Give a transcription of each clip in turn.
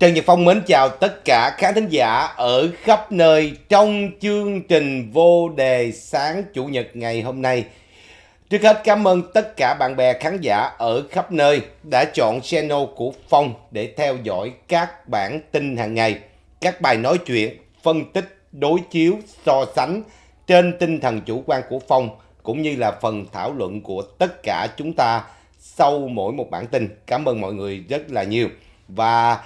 Trần Nhật Phong mến chào tất cả khán thính giả ở khắp nơi trong chương trình vô đề sáng Chủ nhật ngày hôm nay. Trước hết cảm ơn tất cả bạn bè khán giả ở khắp nơi đã chọn channel của Phong để theo dõi các bản tin hàng ngày, các bài nói chuyện, phân tích, đối chiếu, so sánh trên tinh thần chủ quan của Phong cũng như là phần thảo luận của tất cả chúng ta sau mỗi một bản tin. Cảm ơn mọi người rất là nhiều. Và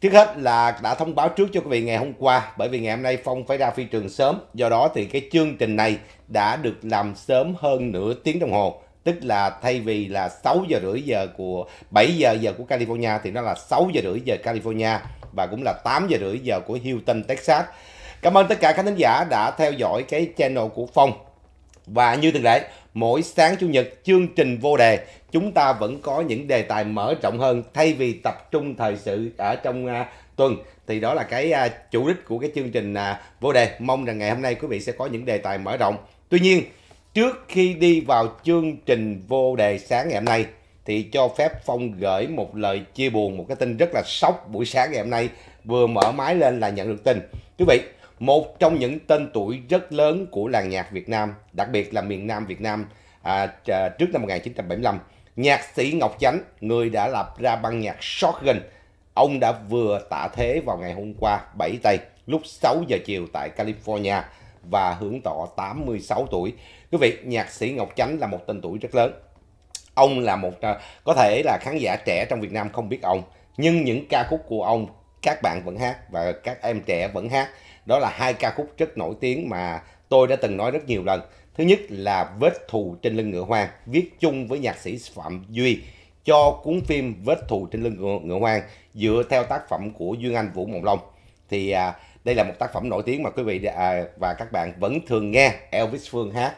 Trước hết là đã thông báo trước cho quý vị ngày hôm qua bởi vì ngày hôm nay Phong phải ra phi trường sớm. Do đó thì cái chương trình này đã được làm sớm hơn nửa tiếng đồng hồ. Tức là thay vì là 6 giờ rưỡi giờ của 7 giờ giờ của California thì nó là 6 giờ rưỡi giờ California và cũng là 8 giờ rưỡi giờ của Houston, Texas. Cảm ơn tất cả các khán giả đã theo dõi cái channel của Phong. Và như thường lệ, mỗi sáng Chủ nhật chương trình vô đề chúng ta vẫn có những đề tài mở rộng hơn thay vì tập trung thời sự ở trong uh, tuần thì đó là cái uh, chủ đích của cái chương trình uh, vô đề mong rằng ngày hôm nay quý vị sẽ có những đề tài mở rộng tuy nhiên trước khi đi vào chương trình vô đề sáng ngày hôm nay thì cho phép phong gửi một lời chia buồn một cái tin rất là sốc buổi sáng ngày hôm nay vừa mở máy lên là nhận được tin quý vị một trong những tên tuổi rất lớn của làng nhạc Việt Nam đặc biệt là miền Nam Việt Nam à, trước năm 1975 Nhạc sĩ Ngọc Chánh, người đã lập ra ban nhạc Shotgun, ông đã vừa tạ thế vào ngày hôm qua 7 Tây lúc 6 giờ chiều tại California và hưởng thọ 86 tuổi. Quý vị, nhạc sĩ Ngọc Chánh là một tên tuổi rất lớn. Ông là một ờ, có thể là khán giả trẻ trong Việt Nam không biết ông, nhưng những ca khúc của ông các bạn vẫn hát và các em trẻ vẫn hát. Đó là hai ca khúc rất nổi tiếng mà tôi đã từng nói rất nhiều lần Thứ nhất là Vết thù trên lưng ngựa hoang, viết chung với nhạc sĩ Phạm Duy cho cuốn phim Vết thù trên lưng ngựa, ngựa hoang dựa theo tác phẩm của dương Anh Vũ Mộng Long. Thì à, đây là một tác phẩm nổi tiếng mà quý vị à, và các bạn vẫn thường nghe Elvis Phương hát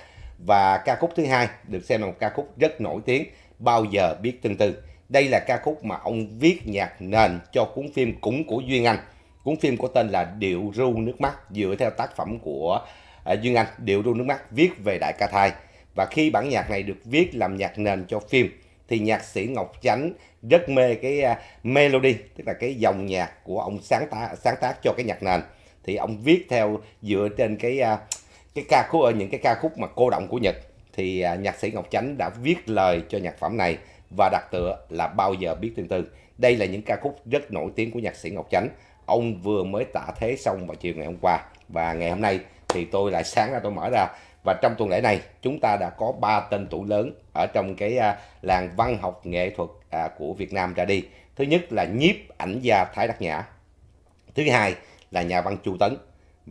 và ca khúc thứ hai được xem là một ca khúc rất nổi tiếng Bao giờ biết tương tư. Đây là ca khúc mà ông viết nhạc nền cho cuốn phim cũng của Duyên Anh. Cuốn phim có tên là Điệu ru nước mắt dựa theo tác phẩm của à, ờ, Duyên Anh điệu ru nước mắt viết về Đại Ca Thai và khi bản nhạc này được viết làm nhạc nền cho phim thì nhạc sĩ Ngọc Chánh rất mê cái ờ, melody tức là cái dòng nhạc của ông sáng tác sáng tác cho cái nhạc nền thì ông viết theo dựa trên cái ờ, cái ca khúc ở những cái ca khúc mà cô động của Nhật thì nhạc sĩ Ngọc Chánh đã viết lời cho nhạc phẩm này và đặt tựa là bao giờ biết tương tư đây là những ca khúc rất nổi tiếng của nhạc sĩ Ngọc Chánh ông vừa mới tả thế xong vào chiều ngày hôm qua và ngày hôm nay thì tôi lại sáng ra tôi mở ra và trong tuần lễ này chúng ta đã có ba tên tuổi lớn ở trong cái à, làng văn học nghệ thuật à, của Việt Nam ra đi. Thứ nhất là nhiếp ảnh gia Thái Đắc Nhã. Thứ hai là nhà văn Chu Tấn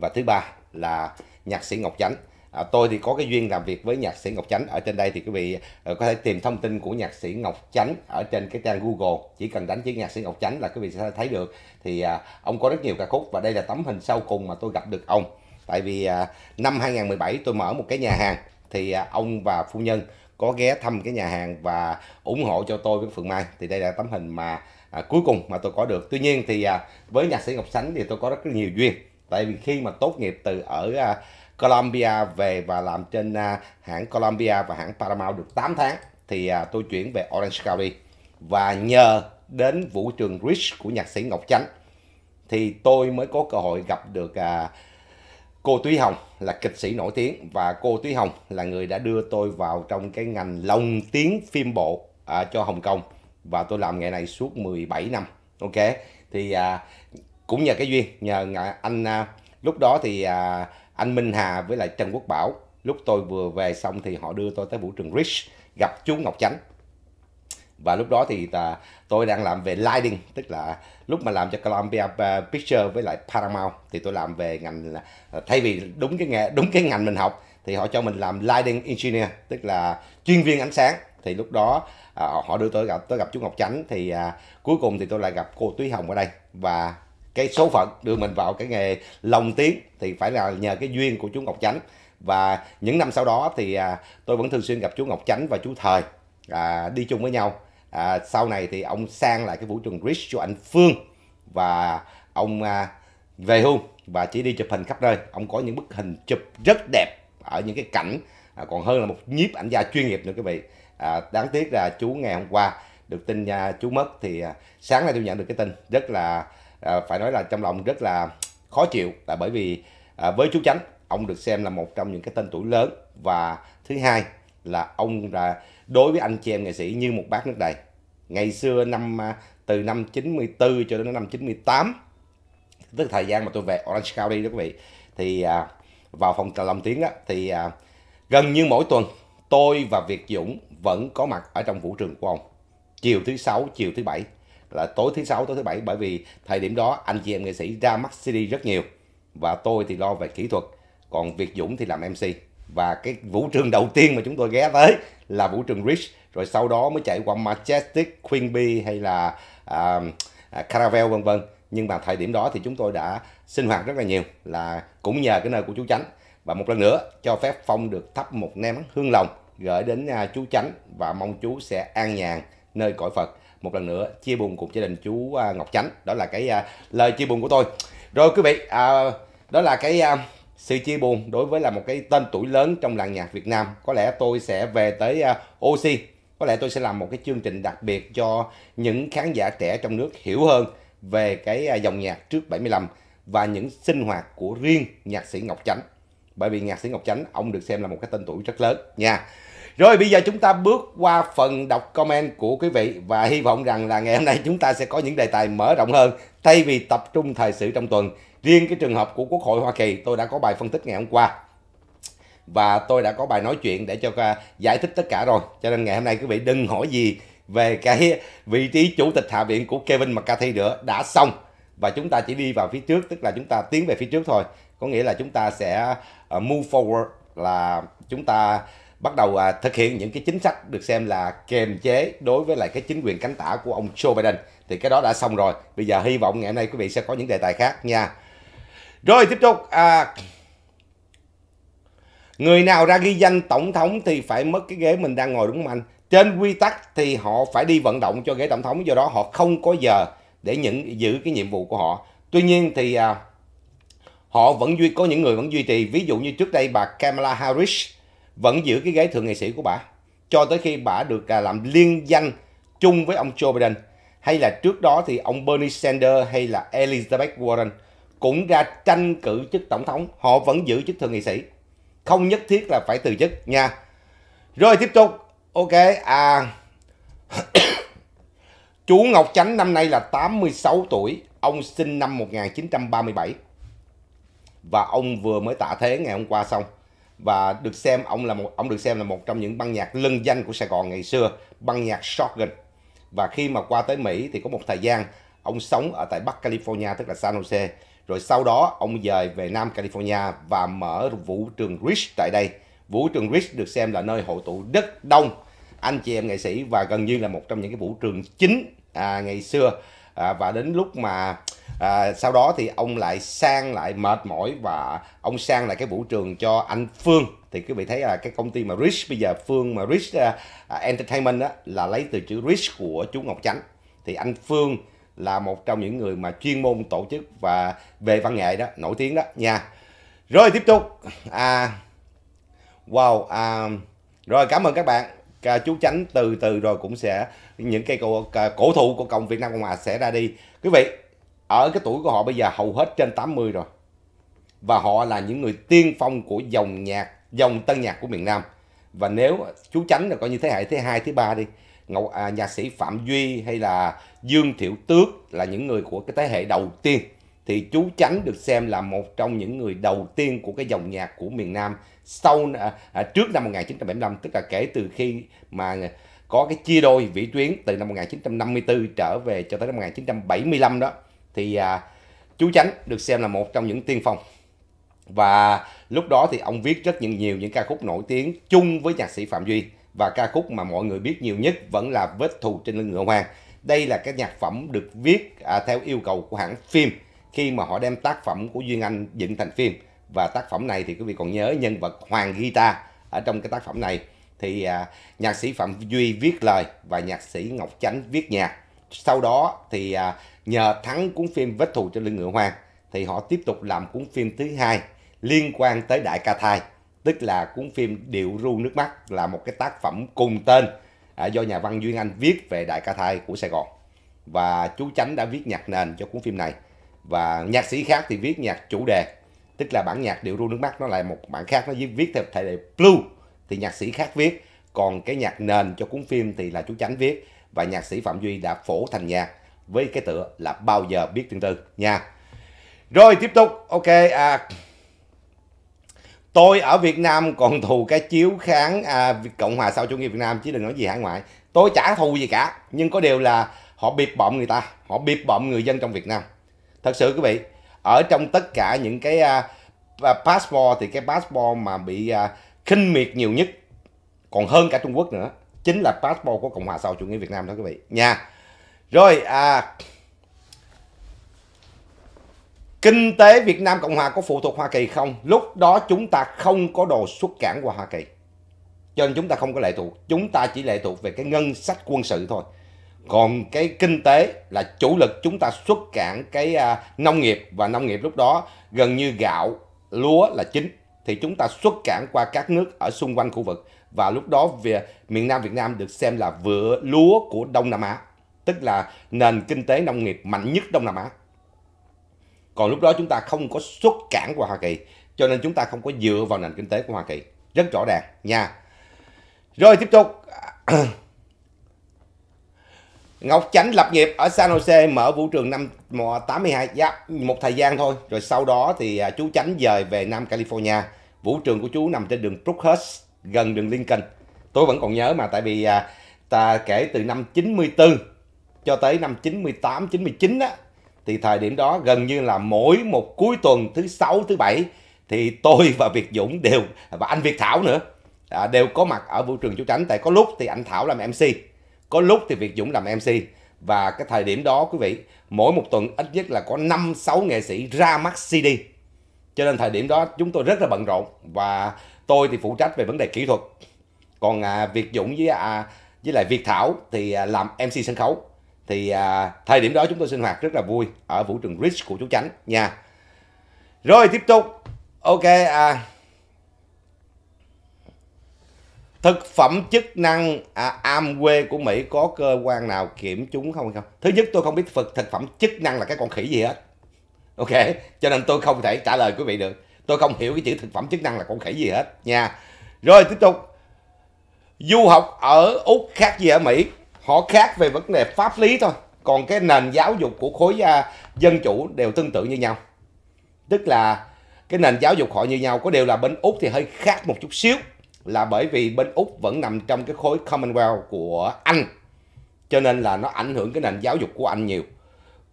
và thứ ba là nhạc sĩ Ngọc Chánh. À, tôi thì có cái duyên làm việc với nhạc sĩ Ngọc Chánh ở trên đây thì quý vị uh, có thể tìm thông tin của nhạc sĩ Ngọc Chánh ở trên cái trang Google chỉ cần đánh chữ nhạc sĩ Ngọc Chánh là quý vị sẽ thấy được thì uh, ông có rất nhiều ca khúc và đây là tấm hình sau cùng mà tôi gặp được ông tại vì à, năm 2017 tôi mở một cái nhà hàng thì à, ông và phu nhân có ghé thăm cái nhà hàng và ủng hộ cho tôi với Phượng Mai thì đây là tấm hình mà à, cuối cùng mà tôi có được tuy nhiên thì à, với nhạc sĩ Ngọc Sánh thì tôi có rất nhiều duyên tại vì khi mà tốt nghiệp từ ở à, Colombia về và làm trên à, hãng Colombia và hãng Paramount được 8 tháng thì à, tôi chuyển về Orange County và nhờ đến vũ trường Rich của nhạc sĩ Ngọc Chánh thì tôi mới có cơ hội gặp được à, cô Túy Hồng là kịch sĩ nổi tiếng và cô Túy Hồng là người đã đưa tôi vào trong cái ngành lồng tiếng phim bộ à, cho Hồng Kông và tôi làm nghề này suốt 17 năm ok thì à, cũng nhờ cái duyên nhờ anh à, lúc đó thì à, anh Minh Hà với lại Trần Quốc Bảo lúc tôi vừa về xong thì họ đưa tôi tới vũ trường Rich gặp chú Ngọc Chánh và lúc đó thì ta, tôi đang làm về lighting tức là lúc mà làm cho Columbia à, Pictures với lại Paramount thì tôi làm về ngành à, thay vì đúng cái nghề đúng cái ngành mình học thì họ cho mình làm lighting engineer tức là chuyên viên ánh sáng thì lúc đó à, họ đưa tôi gặp tôi gặp chú Ngọc Chánh thì à, cuối cùng thì tôi lại gặp cô Túy Hồng ở đây và cái số phận đưa mình vào cái nghề lồng tiếng thì phải là nhờ cái duyên của chú Ngọc Chánh và những năm sau đó thì à, tôi vẫn thường xuyên gặp chú Ngọc Chánh và chú Thời à, đi chung với nhau à, sau này thì ông sang lại cái vũ trường Rich cho anh Phương và ông à, về hưu và chỉ đi chụp hình khắp nơi ông có những bức hình chụp rất đẹp ở những cái cảnh à, còn hơn là một nhiếp ảnh gia chuyên nghiệp nữa quý vị à, đáng tiếc là chú ngày hôm qua được tin à, chú mất thì à, sáng nay tôi nhận được cái tin rất là à, phải nói là trong lòng rất là khó chịu là bởi vì à, với chú chánh ông được xem là một trong những cái tên tuổi lớn và thứ hai là ông là đối với anh chị em nghệ sĩ như một bát nước đầy ngày xưa năm à, từ năm 94 cho đến năm 98 tức là thời gian mà tôi về Orange County đó quý vị thì à, vào phòng làm tiếng đó, thì à, gần như mỗi tuần tôi và Việt Dũng vẫn có mặt ở trong vũ trường của ông chiều thứ sáu chiều thứ bảy là tối thứ sáu tối thứ bảy bởi vì thời điểm đó anh chị em nghệ sĩ ra mắt CD rất nhiều và tôi thì lo về kỹ thuật còn Việt Dũng thì làm MC và cái vũ trường đầu tiên mà chúng tôi ghé tới là vũ trường Rich rồi sau đó mới chạy qua Majestic, Queen Bee hay là uh, à, à, Caravel vân vân nhưng mà thời điểm đó thì chúng tôi đã sinh hoạt rất là nhiều là cũng nhờ cái nơi của chú Chánh và một lần nữa cho phép Phong được thắp một nén hương lòng gửi đến uh, chú Chánh và mong chú sẽ an nhàn nơi cõi Phật một lần nữa chia buồn cùng gia đình chú uh, Ngọc Chánh đó là cái uh, lời chia buồn của tôi rồi quý vị uh, đó là cái uh, sự chia buồn đối với là một cái tên tuổi lớn trong làng nhạc Việt Nam. Có lẽ tôi sẽ về tới uh, à, OC, có lẽ tôi sẽ làm một cái chương trình đặc biệt cho những khán giả trẻ trong nước hiểu hơn về cái uh, dòng nhạc trước 75 và những sinh hoạt của riêng nhạc sĩ Ngọc Chánh. Bởi vì nhạc sĩ Ngọc Chánh ông được xem là một cái tên tuổi rất lớn nha. Rồi bây giờ chúng ta bước qua phần đọc comment của quý vị và hy vọng rằng là ngày hôm nay chúng ta sẽ có những đề tài mở rộng hơn thay vì tập trung thời sự trong tuần Riêng cái trường hợp của Quốc hội Hoa Kỳ tôi đã có bài phân tích ngày hôm qua và tôi đã có bài nói chuyện để cho à, giải thích tất cả rồi. Cho nên ngày hôm nay quý vị đừng hỏi gì về cái vị trí chủ tịch hạ viện của Kevin McCarthy nữa đã xong và chúng ta chỉ đi vào phía trước tức là chúng ta tiến về phía trước thôi có nghĩa là chúng ta sẽ à, move forward là chúng ta bắt đầu à, thực hiện những cái chính sách được xem là kềm chế đối với lại cái chính quyền cánh tả của ông Joe Biden thì cái đó đã xong rồi bây giờ hy vọng ngày hôm nay quý vị sẽ có những đề tài khác nha rồi tiếp tục à, Người nào ra ghi danh tổng thống thì phải mất cái ghế mình đang ngồi đúng không anh? Trên quy tắc thì họ phải đi vận động cho ghế tổng thống do đó họ không có giờ để những giữ cái nhiệm vụ của họ. Tuy nhiên thì à, họ vẫn duy có những người vẫn duy trì ví dụ như trước đây bà Kamala Harris vẫn giữ cái ghế thượng nghị sĩ của bà cho tới khi bà được à, làm liên danh chung với ông Joe Biden hay là trước đó thì ông Bernie Sanders hay là Elizabeth Warren cũng ra tranh cử chức tổng thống họ vẫn giữ chức thượng nghị sĩ không nhất thiết là phải từ chức nha rồi tiếp tục ok à chú Ngọc Chánh năm nay là 86 tuổi ông sinh năm 1937 và ông vừa mới tạ thế ngày hôm qua xong và được xem ông là một ông được xem là một trong những băng nhạc lân danh của Sài Gòn ngày xưa băng nhạc shotgun và khi mà qua tới Mỹ thì có một thời gian ông sống ở tại Bắc California tức là San Jose rồi sau đó ông dời về Nam California và mở vũ trường Rich tại đây. Vũ trường Rich được xem là nơi hội tụ rất đông anh chị em nghệ sĩ và gần như là một trong những cái vũ trường chính à, ngày xưa à, và đến lúc mà à, sau đó thì ông lại sang lại mệt mỏi và ông sang lại cái vũ trường cho anh Phương thì quý vị thấy là cái công ty mà Rich bây giờ Phương mà Rich uh, Entertainment đó, là lấy từ chữ Rich của chú Ngọc Chánh thì anh Phương là một trong những người mà chuyên môn tổ chức và về văn nghệ đó nổi tiếng đó nha rồi tiếp tục à wow à, rồi cảm ơn các bạn à, chú tránh từ từ rồi cũng sẽ những cây cổ, à, cổ thụ của cộng Việt Nam Cộng Hòa sẽ ra đi quý vị ở cái tuổi của họ bây giờ hầu hết trên 80 rồi và họ là những người tiên phong của dòng nhạc dòng tân nhạc của miền Nam và nếu chú tránh là coi như thế hệ thứ hai thứ ba đi Ngọc, à, nhà sĩ Phạm Duy hay là Dương Thiệu Tước là những người của cái thế hệ đầu tiên thì chú Chánh được xem là một trong những người đầu tiên của cái dòng nhạc của miền Nam sau à, à trước năm 1975 tức là kể từ khi mà có cái chia đôi vĩ tuyến từ năm 1954 trở về cho tới năm 1975 đó thì à, chú Chánh được xem là một trong những tiên phong và lúc đó thì ông viết rất nhiều, nhiều những ca khúc nổi tiếng chung với nhạc sĩ Phạm Duy và ca khúc mà mọi người biết nhiều nhất vẫn là Vết thù trên lưng ngựa hoang. Đây là cái nhạc phẩm được viết à, theo yêu cầu của hãng phim khi mà họ đem tác phẩm của Duyên Anh dựng thành phim và tác phẩm này thì quý vị còn nhớ nhân vật Hoàng Guitar ở trong cái tác phẩm này thì à, nhạc sĩ Phạm Duy viết lời và nhạc sĩ Ngọc Chánh viết nhạc. Sau đó thì à, nhờ thắng cuốn phim Vết thù trên lưng ngựa hoang thì họ tiếp tục làm cuốn phim thứ hai liên quan tới Đại Ca Thai tức là cuốn phim Điệu ru nước mắt là một cái tác phẩm cùng tên à, do nhà văn Duyên Anh viết về đại ca thai của Sài Gòn và chú Chánh đã viết nhạc nền cho cuốn phim này và nhạc sĩ khác thì viết nhạc chủ đề tức là bản nhạc Điệu ru nước mắt nó lại một bản khác nó viết theo thể lệ blue thì nhạc sĩ khác viết còn cái nhạc nền cho cuốn phim thì là chú Chánh viết và nhạc sĩ Phạm Duy đã phổ thành nhạc với cái tựa là bao giờ biết tương tư nha rồi tiếp tục ok à, tôi ở Việt Nam còn thù cái chiếu kháng à, Cộng hòa sau chủ nghĩa Việt Nam chứ đừng nói gì hải ngoại tôi chả thù gì cả nhưng có điều là họ bịp bợm người ta họ bịp bợm người dân trong Việt Nam thật sự quý vị ở trong tất cả những cái à, passport thì cái passport mà bị à, khinh miệt nhiều nhất còn hơn cả Trung Quốc nữa chính là passport của Cộng hòa sau chủ nghĩa Việt Nam đó quý vị nha rồi à kinh tế Việt Nam Cộng Hòa có phụ thuộc Hoa Kỳ không? Lúc đó chúng ta không có đồ xuất cảng qua Hoa Kỳ. Cho nên chúng ta không có lệ thuộc. Chúng ta chỉ lệ thuộc về cái ngân sách quân sự thôi. Còn cái kinh tế là chủ lực chúng ta xuất cảng cái à, nông nghiệp và nông nghiệp lúc đó gần như gạo, lúa là chính. Thì chúng ta xuất cảng qua các nước ở xung quanh khu vực. Và lúc đó về miền Nam Việt Nam được xem là vựa lúa của Đông Nam Á. Tức là nền kinh tế nông nghiệp mạnh nhất Đông Nam Á còn lúc đó chúng ta không có xuất cảng của Hoa Kỳ cho nên chúng ta không có dựa vào nền kinh tế của Hoa Kỳ rất rõ ràng nha rồi tiếp tục Ngọc Chánh lập nghiệp ở San Jose mở vũ trường năm 82 dạ, một thời gian thôi rồi sau đó thì à, chú Chánh dời về Nam California vũ trường của chú nằm trên đường Brookhurst gần đường Lincoln tôi vẫn còn nhớ mà tại vì à, ta kể từ năm 94 cho tới năm 98 99 á thì thời điểm đó gần như là mỗi một cuối tuần thứ sáu thứ bảy thì tôi và Việt Dũng đều và anh Việt Thảo nữa à, đều có mặt ở vũ trường Chú Tránh tại có lúc thì anh Thảo làm MC có lúc thì Việt Dũng làm MC và cái thời điểm đó quý vị mỗi một tuần ít nhất là có 5 6 nghệ sĩ ra mắt CD cho nên thời điểm đó chúng tôi rất là bận rộn và tôi thì phụ trách về vấn đề kỹ thuật còn à, Việt Dũng với à, với lại Việt Thảo thì à, làm MC sân khấu thì à, thời điểm đó chúng tôi sinh hoạt rất là vui ở vũ trường Rich của chú Chánh nha rồi tiếp tục ok à, thực phẩm chức năng à, Amway của Mỹ có cơ quan nào kiểm chúng không không thứ nhất tôi không biết thực, thực phẩm chức năng là cái con khỉ gì hết ok cho nên tôi không thể trả lời quý vị được tôi không hiểu cái chữ thực phẩm chức năng là con khỉ gì hết nha rồi tiếp tục du học ở úc khác gì ở mỹ họ khác về vấn đề pháp lý thôi còn cái nền giáo dục của khối à, dân chủ đều tương tự như nhau tức là cái nền giáo dục họ như nhau có điều là bên úc thì hơi khác một chút xíu là bởi vì bên úc vẫn nằm trong cái khối commonwealth của anh cho nên là nó ảnh hưởng cái nền giáo dục của anh nhiều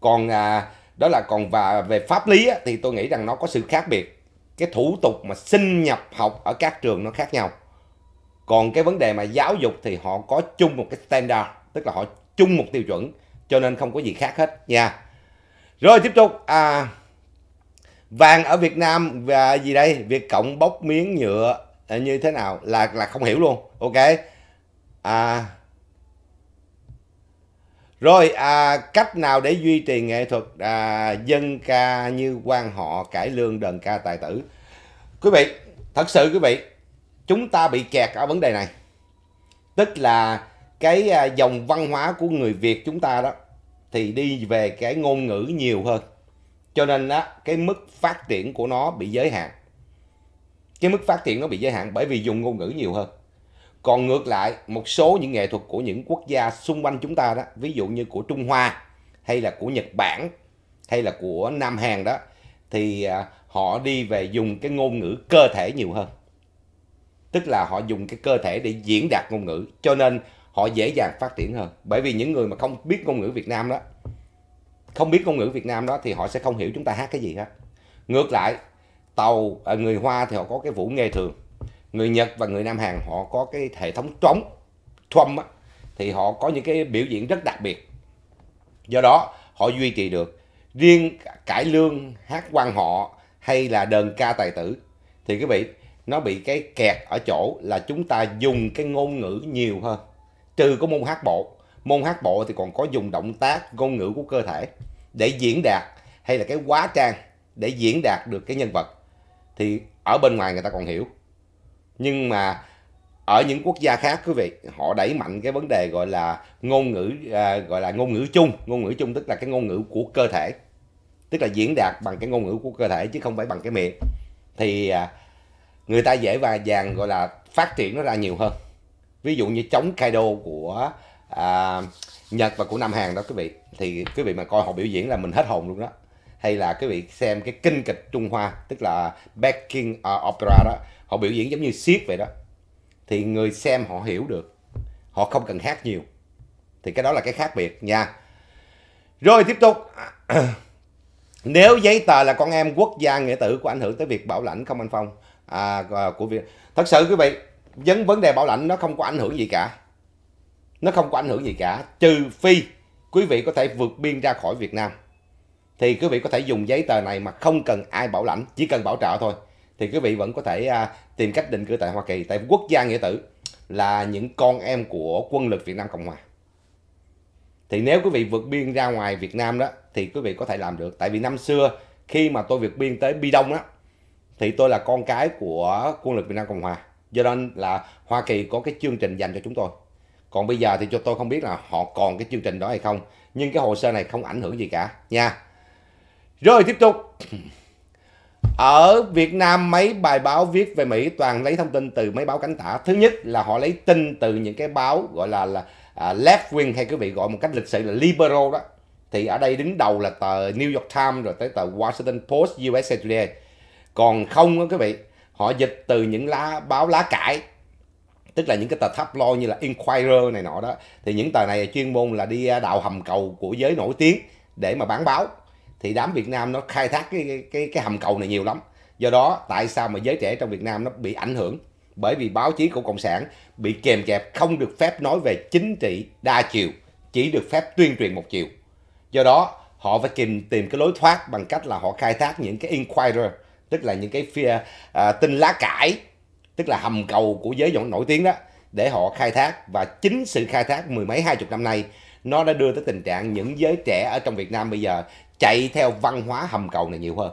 còn à, đó là còn và về pháp lý á, thì tôi nghĩ rằng nó có sự khác biệt cái thủ tục mà xin nhập học ở các trường nó khác nhau còn cái vấn đề mà giáo dục thì họ có chung một cái standard tức là họ chung một tiêu chuẩn cho nên không có gì khác hết nha rồi tiếp tục à, vàng ở Việt Nam và gì đây việc Cộng bóc miếng nhựa à, như thế nào là là không hiểu luôn ok à, rồi à, cách nào để duy trì nghệ thuật à, dân ca như quan họ cải lương đờn ca tài tử quý vị thật sự quý vị chúng ta bị kẹt ở vấn đề này tức là cái à, dòng văn hóa của người Việt chúng ta đó thì đi về cái ngôn ngữ nhiều hơn cho nên á cái mức phát triển của nó bị giới hạn cái mức phát triển nó bị giới hạn bởi vì dùng ngôn ngữ nhiều hơn còn ngược lại một số những nghệ thuật của những quốc gia xung quanh chúng ta đó ví dụ như của Trung Hoa hay là của Nhật Bản hay là của Nam Hàn đó thì à, họ đi về dùng cái ngôn ngữ cơ thể nhiều hơn tức là họ dùng cái cơ thể để diễn đạt ngôn ngữ cho nên họ dễ dàng phát triển hơn bởi vì những người mà không biết ngôn ngữ Việt Nam đó không biết ngôn ngữ Việt Nam đó thì họ sẽ không hiểu chúng ta hát cái gì hết ngược lại tàu à, người Hoa thì họ có cái vũ nghề thường người Nhật và người Nam Hàn họ có cái hệ thống trống trump thì họ có những cái biểu diễn rất đặc biệt do đó họ duy trì được riêng cải lương hát quan họ hay là đờn ca tài tử thì quý vị nó bị cái kẹt ở chỗ là chúng ta dùng cái ngôn ngữ nhiều hơn trừ có môn hát bộ môn hát bộ thì còn có dùng động tác ngôn ngữ của cơ thể để diễn đạt hay là cái quá trang để diễn đạt được cái nhân vật thì ở bên ngoài người ta còn hiểu nhưng mà ở những quốc gia khác quý vị họ đẩy mạnh cái vấn đề gọi là ngôn ngữ à, gọi là ngôn ngữ chung ngôn ngữ chung tức là cái ngôn ngữ của cơ thể tức là diễn đạt bằng cái ngôn ngữ của cơ thể chứ không phải bằng cái miệng thì à, người ta dễ và dàng gọi là phát triển nó ra nhiều hơn ví dụ như chống Kaido của à, Nhật và của Nam Hàn đó quý vị thì quý vị mà coi họ biểu diễn là mình hết hồn luôn đó hay là quý vị xem cái kinh kịch Trung Hoa tức là Peking Opera đó họ biểu diễn giống như siết vậy đó thì người xem họ hiểu được họ không cần hát nhiều thì cái đó là cái khác biệt nha rồi tiếp tục nếu giấy tờ là con em quốc gia nghĩa tử có ảnh hưởng tới việc bảo lãnh không anh Phong à, à của việc thật sự quý vị vấn vấn đề bảo lãnh nó không có ảnh hưởng gì cả nó không có ảnh hưởng gì cả trừ phi quý vị có thể vượt biên ra khỏi Việt Nam thì quý vị có thể dùng giấy tờ này mà không cần ai bảo lãnh chỉ cần bảo trợ thôi thì quý vị vẫn có thể à, tìm cách định cư tại Hoa Kỳ tại quốc gia nghĩa tử là những con em của quân lực Việt Nam Cộng Hòa thì nếu quý vị vượt biên ra ngoài Việt Nam đó thì quý vị có thể làm được tại vì năm xưa khi mà tôi vượt biên tới Bi Đông đó thì tôi là con cái của quân lực Việt Nam Cộng Hòa do nên là Hoa Kỳ có cái chương trình dành cho chúng tôi còn bây giờ thì cho tôi không biết là họ còn cái chương trình đó hay không nhưng cái hồ sơ này không ảnh hưởng gì cả nha rồi tiếp tục ở Việt Nam mấy bài báo viết về Mỹ toàn lấy thông tin từ mấy báo cánh tả thứ nhất là họ lấy tin từ những cái báo gọi là là à, left wing hay quý vị gọi một cách lịch sự là liberal đó thì ở đây đứng đầu là tờ New York Times rồi tới tờ Washington Post USA Today còn không đó quý vị họ dịch từ những lá báo lá cải tức là những cái tờ lo như là Inquirer này nọ đó thì những tờ này chuyên môn là đi à, đào hầm cầu của giới nổi tiếng để mà bán báo thì đám Việt Nam nó khai thác cái cái cái hầm cầu này nhiều lắm do đó tại sao mà giới trẻ trong Việt Nam nó bị ảnh hưởng bởi vì báo chí của cộng sản bị kèm kẹp không được phép nói về chính trị đa chiều chỉ được phép tuyên truyền một chiều do đó họ phải tìm tìm cái lối thoát bằng cách là họ khai thác những cái inquirer tức là những cái phía, à, tinh lá cải tức là hầm cầu của giới giọng nổi tiếng đó để họ khai thác và chính sự khai thác mười mấy hai chục năm nay nó đã đưa tới tình trạng những giới trẻ ở trong Việt Nam bây giờ chạy theo văn hóa hầm cầu này nhiều hơn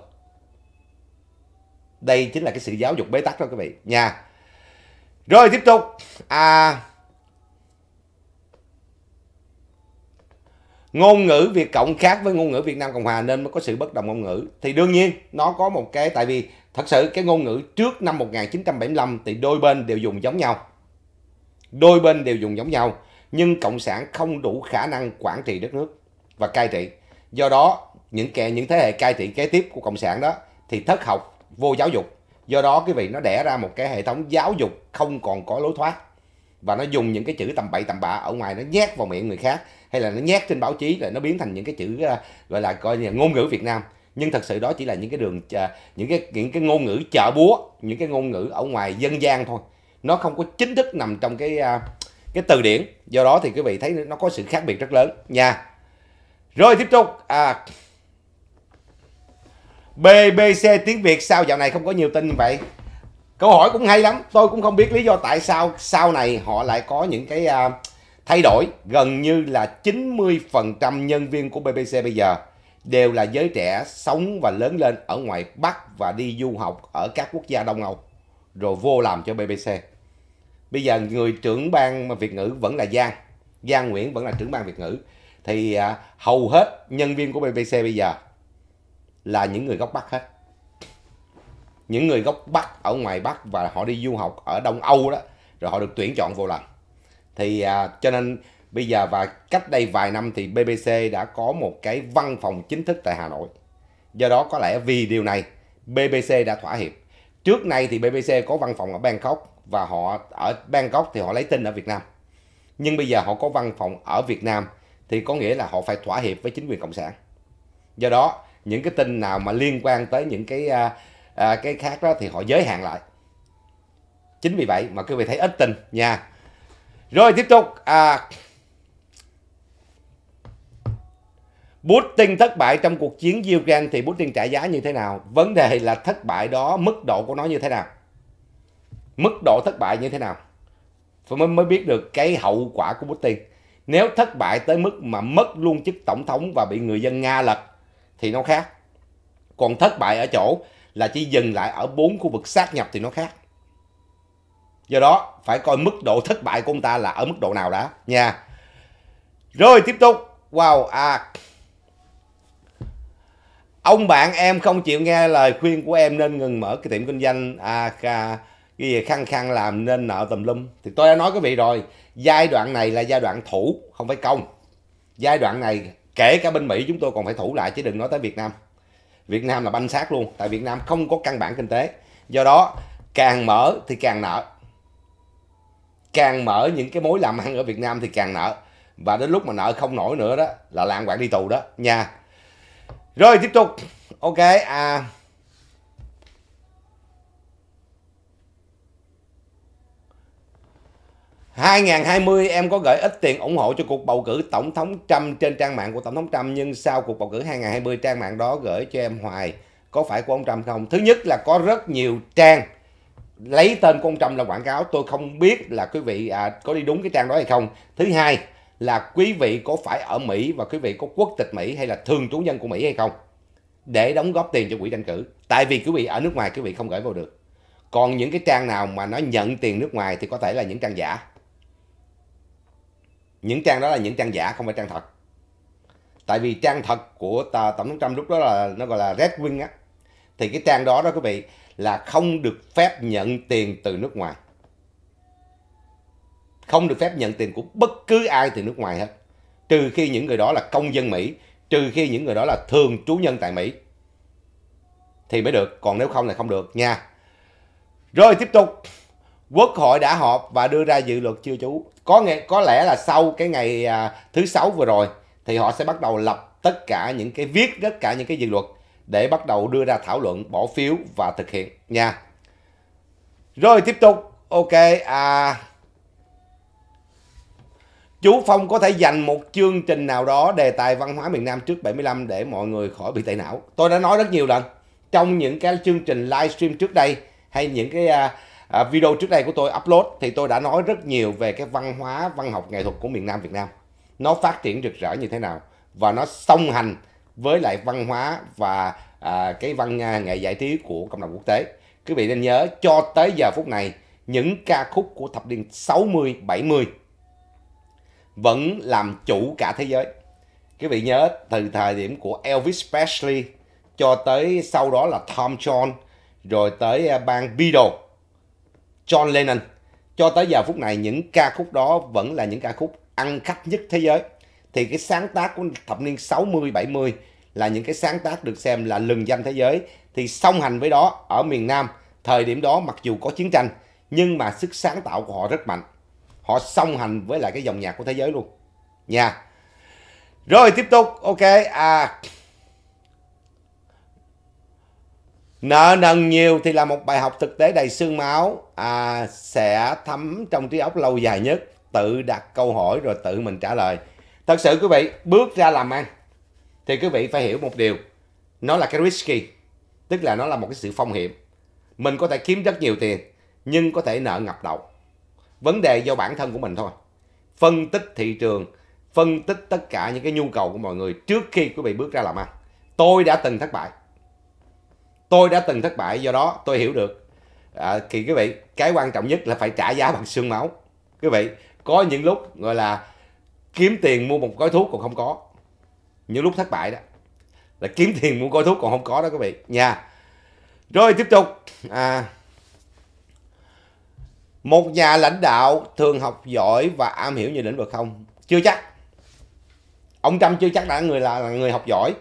đây chính là cái sự giáo dục bế tắc đó các vị nha rồi tiếp tục à, ngôn ngữ Việt Cộng khác với ngôn ngữ Việt Nam Cộng Hòa nên mới có sự bất đồng ngôn ngữ. Thì đương nhiên nó có một cái tại vì thật sự cái ngôn ngữ trước năm 1975 thì đôi bên đều dùng giống nhau. Đôi bên đều dùng giống nhau nhưng Cộng sản không đủ khả năng quản trị đất nước và cai trị. Do đó những kẻ những thế hệ cai trị kế tiếp của Cộng sản đó thì thất học vô giáo dục. Do đó quý vị nó đẻ ra một cái hệ thống giáo dục không còn có lối thoát và nó dùng những cái chữ tầm bậy tầm bạ ở ngoài nó nhét vào miệng người khác hay là nó nhét trên báo chí là nó biến thành những cái chữ ờ, gọi là coi như là ngôn ngữ Việt Nam nhưng thật sự đó chỉ là những cái đường ờ, những cái những cái ngôn ngữ chợ búa những cái ngôn ngữ ở ngoài dân gian thôi nó không có chính thức nằm trong cái ờ, cái từ điển do đó thì quý vị thấy nó có sự khác biệt rất lớn nha rồi tiếp tục à, BBC tiếng Việt sao dạo này không có nhiều tin vậy câu hỏi cũng hay lắm tôi cũng không biết lý do tại sao sau này họ lại có những cái uh, thay đổi gần như là 90% nhân viên của BBC bây giờ đều là giới trẻ sống và lớn lên ở ngoài Bắc và đi du học ở các quốc gia Đông Âu rồi vô làm cho BBC. Bây giờ người trưởng ban Việt ngữ vẫn là Giang, Giang Nguyễn vẫn là trưởng ban Việt ngữ thì uh, hầu hết nhân viên của BBC bây giờ là những người gốc Bắc hết những người gốc Bắc ở ngoài Bắc và họ đi du học ở Đông Âu đó rồi họ được tuyển chọn vô làm thì à, cho nên bây giờ và cách đây vài năm thì BBC đã có một cái văn phòng chính thức tại Hà Nội do đó có lẽ vì điều này BBC đã thỏa hiệp trước nay thì BBC có văn phòng ở Bangkok và họ ở Bangkok thì họ lấy tin ở Việt Nam nhưng bây giờ họ có văn phòng ở Việt Nam thì có nghĩa là họ phải thỏa hiệp với chính quyền cộng sản do đó những cái tin nào mà liên quan tới những cái uh, à, cái khác đó thì họ giới hạn lại chính vì vậy mà quý vị thấy ít tình nha rồi tiếp tục à, Putin thất bại trong cuộc chiến Ukraine thì bút Putin trả giá như thế nào? Vấn đề là thất bại đó, mức độ của nó như thế nào? Mức độ thất bại như thế nào? Mới, mới biết được cái hậu quả của Putin. Nếu thất bại tới mức mà mất luôn chức tổng thống và bị người dân Nga lật thì nó khác. Còn thất bại ở chỗ là chỉ dừng lại ở bốn khu vực sát nhập thì nó khác do đó phải coi mức độ thất bại của ông ta là ở mức độ nào đã nha rồi tiếp tục wow à ông bạn em không chịu nghe lời khuyên của em nên ngừng mở cái tiệm kinh doanh à, cái gì khăn khăn làm nên nợ tùm lum thì tôi đã nói quý vị rồi giai đoạn này là giai đoạn thủ không phải công giai đoạn này kể cả bên mỹ chúng tôi còn phải thủ lại chứ đừng nói tới việt nam Việt Nam là banh sát luôn tại Việt Nam không có căn bản kinh tế do đó càng mở thì càng nợ càng mở những cái mối làm ăn ở Việt Nam thì càng nợ và đến lúc mà nợ không nổi nữa đó là lạng quản đi tù đó nha rồi tiếp tục ok à 2020 em có gửi ít tiền ủng hộ cho cuộc bầu cử tổng thống Trump trên trang mạng của tổng thống Trump nhưng sau cuộc bầu cử 2020 trang mạng đó gửi cho em hoài có phải của ông Trump không? Thứ nhất là có rất nhiều trang lấy tên của ông Trump làm quảng cáo tôi không biết là quý vị à, có đi đúng cái trang đó hay không. Thứ hai là quý vị có phải ở Mỹ và quý vị có quốc tịch Mỹ hay là thường trú nhân của Mỹ hay không để đóng góp tiền cho quỹ tranh cử. Tại vì quý vị ở nước ngoài quý vị không gửi vào được. Còn những cái trang nào mà nó nhận tiền nước ngoài thì có thể là những trang giả những trang đó là những trang giả không phải trang thật tại vì trang thật của tổng thống trump lúc đó là nó gọi là red wing á thì cái trang đó đó quý vị là không được phép nhận tiền từ nước ngoài không được phép nhận tiền của bất cứ ai từ nước ngoài hết trừ khi những người đó là công dân mỹ trừ khi những người đó là thường trú nhân tại mỹ thì mới được còn nếu không là không được nha rồi tiếp tục Quốc hội đã họp và đưa ra dự luật chưa chú. Có nghe, có lẽ là sau cái ngày à, thứ sáu vừa rồi thì họ sẽ bắt đầu lập tất cả những cái viết tất cả những cái dự luật để bắt đầu đưa ra thảo luận, bỏ phiếu và thực hiện nha. Rồi tiếp tục, ok à Chú Phong có thể dành một chương trình nào đó đề tài văn hóa miền Nam trước 75 để mọi người khỏi bị tệ não. Tôi đã nói rất nhiều lần trong những cái chương trình livestream trước đây hay những cái uh, à, video trước đây của tôi upload thì tôi đã nói rất nhiều về cái văn hóa văn học nghệ thuật của miền Nam Việt Nam nó phát triển rực rỡ như thế nào và nó song hành với lại văn hóa và à, cái văn nghệ giải trí của cộng đồng quốc tế quý vị nên nhớ cho tới giờ phút này những ca khúc của thập niên 60 70 vẫn làm chủ cả thế giới quý vị nhớ từ thời điểm của Elvis Presley cho tới sau đó là Tom Jones rồi tới à, bang Beatles John Lennon. Cho tới giờ phút này những ca khúc đó vẫn là những ca khúc ăn khách nhất thế giới. Thì cái sáng tác của thập niên 60 70 là những cái sáng tác được xem là lừng danh thế giới. Thì song hành với đó ở miền Nam, thời điểm đó mặc dù có chiến tranh nhưng mà sức sáng tạo của họ rất mạnh. Họ song hành với lại cái dòng nhạc của thế giới luôn. Nha. Yeah. Rồi tiếp tục, ok. À nợ nần nhiều thì là một bài học thực tế đầy xương máu à, sẽ thấm trong trí óc lâu dài nhất tự đặt câu hỏi rồi tự mình trả lời thật sự quý vị bước ra làm ăn thì quý vị phải hiểu một điều nó là cái risky tức là nó là một cái sự phong hiểm mình có thể kiếm rất nhiều tiền nhưng có thể nợ ngập đầu vấn đề do bản thân của mình thôi phân tích thị trường phân tích tất cả những cái nhu cầu của mọi người trước khi quý vị bước ra làm ăn tôi đã từng thất bại tôi đã từng thất bại do đó tôi hiểu được à, thì quý vị cái quan trọng nhất là phải trả giá bằng xương máu quý vị có những lúc gọi là kiếm tiền mua một gói thuốc còn không có những lúc thất bại đó là kiếm tiền mua gói thuốc còn không có đó quý vị nha rồi tiếp tục à, một nhà lãnh đạo thường học giỏi và am hiểu như lĩnh vực không chưa chắc ông trump chưa chắc đã là người là, là người học giỏi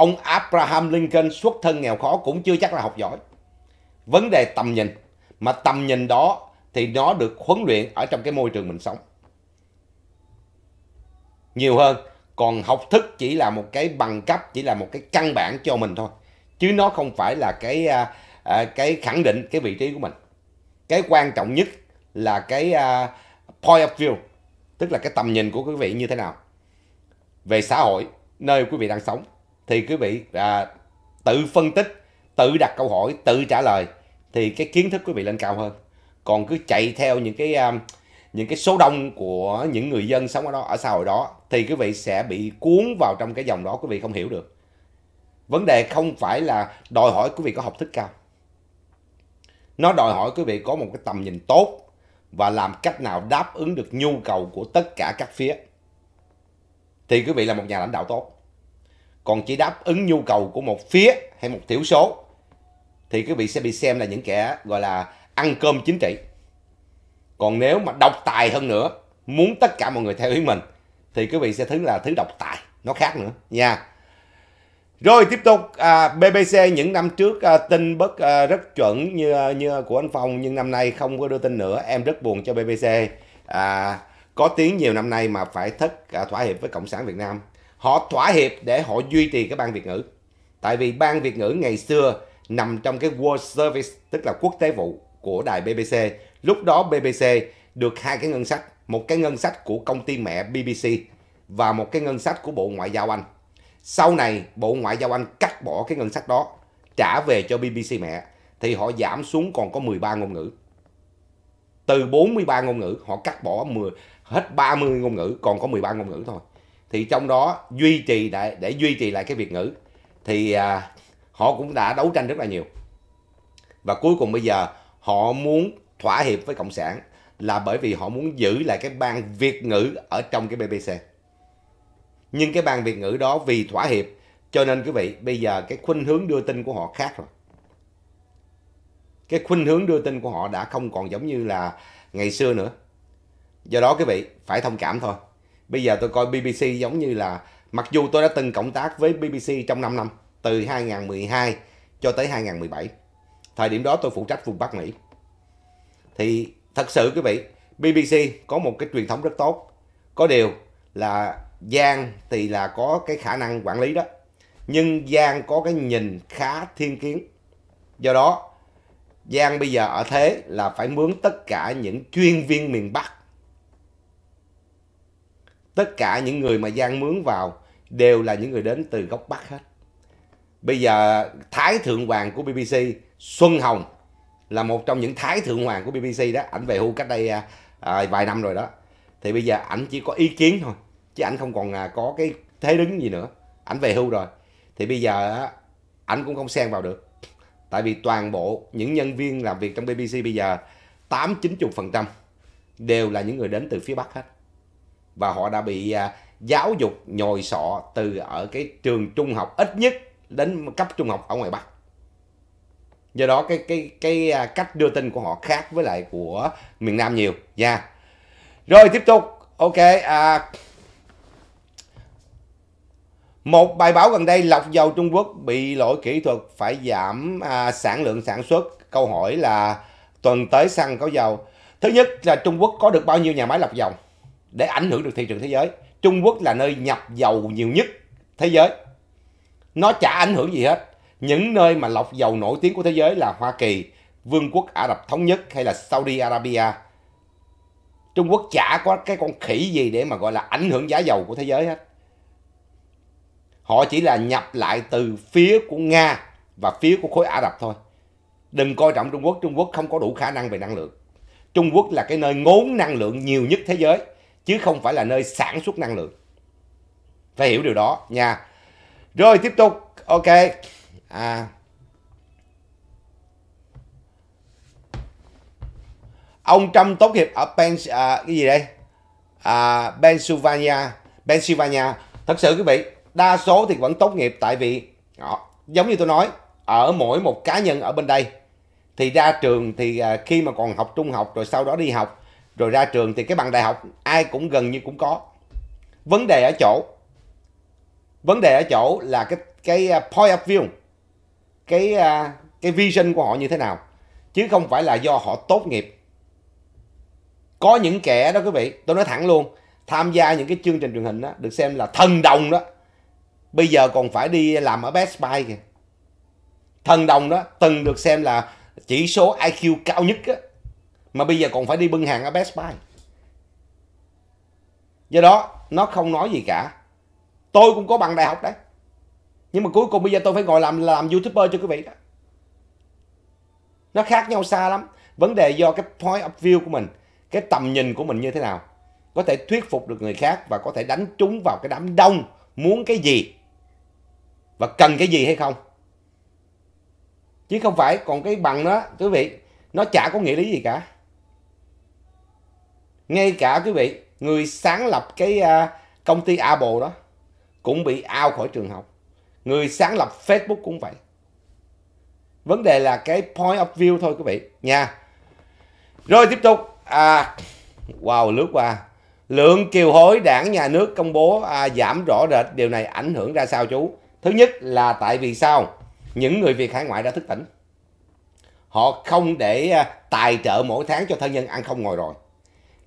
ông Abraham Lincoln xuất thân nghèo khó cũng chưa chắc là học giỏi. Vấn đề tầm nhìn, mà tầm nhìn đó thì nó được huấn luyện ở trong cái môi trường mình sống. Nhiều hơn, còn học thức chỉ là một cái bằng cấp, chỉ là một cái căn bản cho mình thôi. Chứ nó không phải là cái à, à, cái khẳng định cái vị trí của mình. Cái quan trọng nhất là cái à, point of view, tức là cái tầm nhìn của quý vị như thế nào về xã hội nơi quý vị đang sống thì quý vị à, tự phân tích tự đặt câu hỏi tự trả lời thì cái kiến thức quý vị lên cao hơn còn cứ chạy theo những cái um, những cái số đông của những người dân sống ở đó ở xã hội đó thì quý vị sẽ bị cuốn vào trong cái dòng đó quý vị không hiểu được vấn đề không phải là đòi hỏi quý vị có học thức cao nó đòi hỏi quý vị có một cái tầm nhìn tốt và làm cách nào đáp ứng được nhu cầu của tất cả các phía thì quý vị là một nhà lãnh đạo tốt còn chỉ đáp ứng nhu cầu của một phía hay một thiểu số thì quý vị sẽ bị xem là những kẻ gọi là ăn cơm chính trị còn nếu mà độc tài hơn nữa muốn tất cả mọi người theo ý mình thì quý vị sẽ thứ là thứ độc tài nó khác nữa nha rồi tiếp tục à, BBC những năm trước à, tin bất à, rất chuẩn như à, như của anh Phong nhưng năm nay không có đưa tin nữa em rất buồn cho BBC à, có tiếng nhiều năm nay mà phải thất à, thỏa hiệp với cộng sản Việt Nam họ thỏa hiệp để họ duy trì cái ban Việt ngữ. Tại vì ban Việt ngữ ngày xưa nằm trong cái World Service tức là quốc tế vụ của đài BBC. Lúc đó BBC được hai cái ngân sách, một cái ngân sách của công ty mẹ BBC và một cái ngân sách của Bộ Ngoại giao Anh. Sau này Bộ Ngoại giao Anh cắt bỏ cái ngân sách đó trả về cho BBC mẹ thì họ giảm xuống còn có 13 ngôn ngữ. Từ 43 ngôn ngữ họ cắt bỏ 10 hết 30 ngôn ngữ còn có 13 ngôn ngữ thôi thì trong đó duy trì để, để duy trì lại cái việt ngữ thì à, họ cũng đã đấu tranh rất là nhiều và cuối cùng bây giờ họ muốn thỏa hiệp với cộng sản là bởi vì họ muốn giữ lại cái ban việt ngữ ở trong cái bbc nhưng cái ban việt ngữ đó vì thỏa hiệp cho nên quý vị bây giờ cái khuynh hướng đưa tin của họ khác rồi cái khuynh hướng đưa tin của họ đã không còn giống như là ngày xưa nữa do đó quý vị phải thông cảm thôi bây giờ tôi coi BBC giống như là mặc dù tôi đã từng cộng tác với BBC trong 5 năm từ 2012 cho tới 2017 thời điểm đó tôi phụ trách vùng Bắc Mỹ thì thật sự quý vị BBC có một cái truyền thống rất tốt có điều là Giang thì là có cái khả năng quản lý đó nhưng Giang có cái nhìn khá thiên kiến do đó Giang bây giờ ở thế là phải mướn tất cả những chuyên viên miền Bắc tất cả những người mà gian mướn vào đều là những người đến từ góc Bắc hết. Bây giờ Thái Thượng Hoàng của BBC Xuân Hồng là một trong những Thái Thượng Hoàng của BBC đó. Ảnh về hưu cách đây à, à, vài năm rồi đó. Thì bây giờ ảnh chỉ có ý kiến thôi. Chứ ảnh không còn à, có cái thế đứng gì nữa. Ảnh về hưu rồi. Thì bây giờ ảnh cũng không xen vào được. Tại vì toàn bộ những nhân viên làm việc trong BBC bây giờ 8-90% đều là những người đến từ phía Bắc hết và họ đã bị à, giáo dục nhồi sọ từ ở cái trường trung học ít nhất đến cấp trung học ở ngoài Bắc. Do đó cái cái cái à, cách đưa tin của họ khác với lại của miền Nam nhiều nha. Yeah. Rồi tiếp tục. Ok à một bài báo gần đây lọc dầu Trung Quốc bị lỗi kỹ thuật phải giảm à, sản lượng sản xuất. Câu hỏi là tuần tới xăng có dầu. Thứ nhất là Trung Quốc có được bao nhiêu nhà máy lọc dầu? để ảnh hưởng được thị trường thế giới. Trung Quốc là nơi nhập dầu nhiều nhất thế giới. Nó chả ảnh hưởng gì hết. Những nơi mà lọc dầu nổi tiếng của thế giới là Hoa Kỳ, Vương quốc Ả Rập Thống Nhất hay là Saudi Arabia. Trung Quốc chả có cái con khỉ gì để mà gọi là ảnh hưởng giá dầu của thế giới hết. Họ chỉ là nhập lại từ phía của Nga và phía của khối Ả Rập thôi. Đừng coi trọng Trung Quốc, Trung Quốc không có đủ khả năng về năng lượng. Trung Quốc là cái nơi ngốn năng lượng nhiều nhất thế giới chứ không phải là nơi sản xuất năng lượng phải hiểu điều đó nha rồi tiếp tục ok à ông Trump tốt nghiệp ở Pen à, cái gì đây à, Pennsylvania Pennsylvania thật sự quý vị đa số thì vẫn tốt nghiệp tại vì đó, à, giống như tôi nói ở mỗi một cá nhân ở bên đây thì ra trường thì à, khi mà còn học trung học rồi sau đó đi học rồi ra trường thì cái bằng đại học ai cũng gần như cũng có vấn đề ở chỗ vấn đề ở chỗ là cái cái à, point of view cái à, cái vision của họ như thế nào chứ không phải là do họ tốt nghiệp có những kẻ đó quý vị tôi nói thẳng luôn tham gia những cái chương trình truyền hình đó được xem là thần đồng đó bây giờ còn phải đi làm ở Best Buy kìa thần đồng đó từng được xem là chỉ số IQ cao nhất á mà bây giờ còn phải đi bưng hàng ở Best Buy do đó nó không nói gì cả tôi cũng có bằng đại học đấy nhưng mà cuối cùng bây giờ tôi phải ngồi làm làm youtuber cho quý vị đó nó khác nhau xa lắm vấn đề do cái point of view của mình cái tầm nhìn của mình như thế nào có thể thuyết phục được người khác và có thể đánh trúng vào cái đám đông muốn cái gì và cần cái gì hay không chứ không phải còn cái bằng đó quý vị nó chả có nghĩa lý gì cả ngay cả quý vị người sáng lập cái à, công ty Apple đó cũng bị ao khỏi trường học người sáng lập Facebook cũng vậy vấn đề là cái point of view thôi quý vị nha rồi tiếp tục à, wow lướt qua lượng kiều hối đảng nhà nước công bố à, giảm rõ rệt điều này ảnh hưởng ra sao chú thứ nhất là tại vì sao những người việt hải ngoại đã thức tỉnh họ không để à, tài trợ mỗi tháng cho thân nhân ăn không ngồi rồi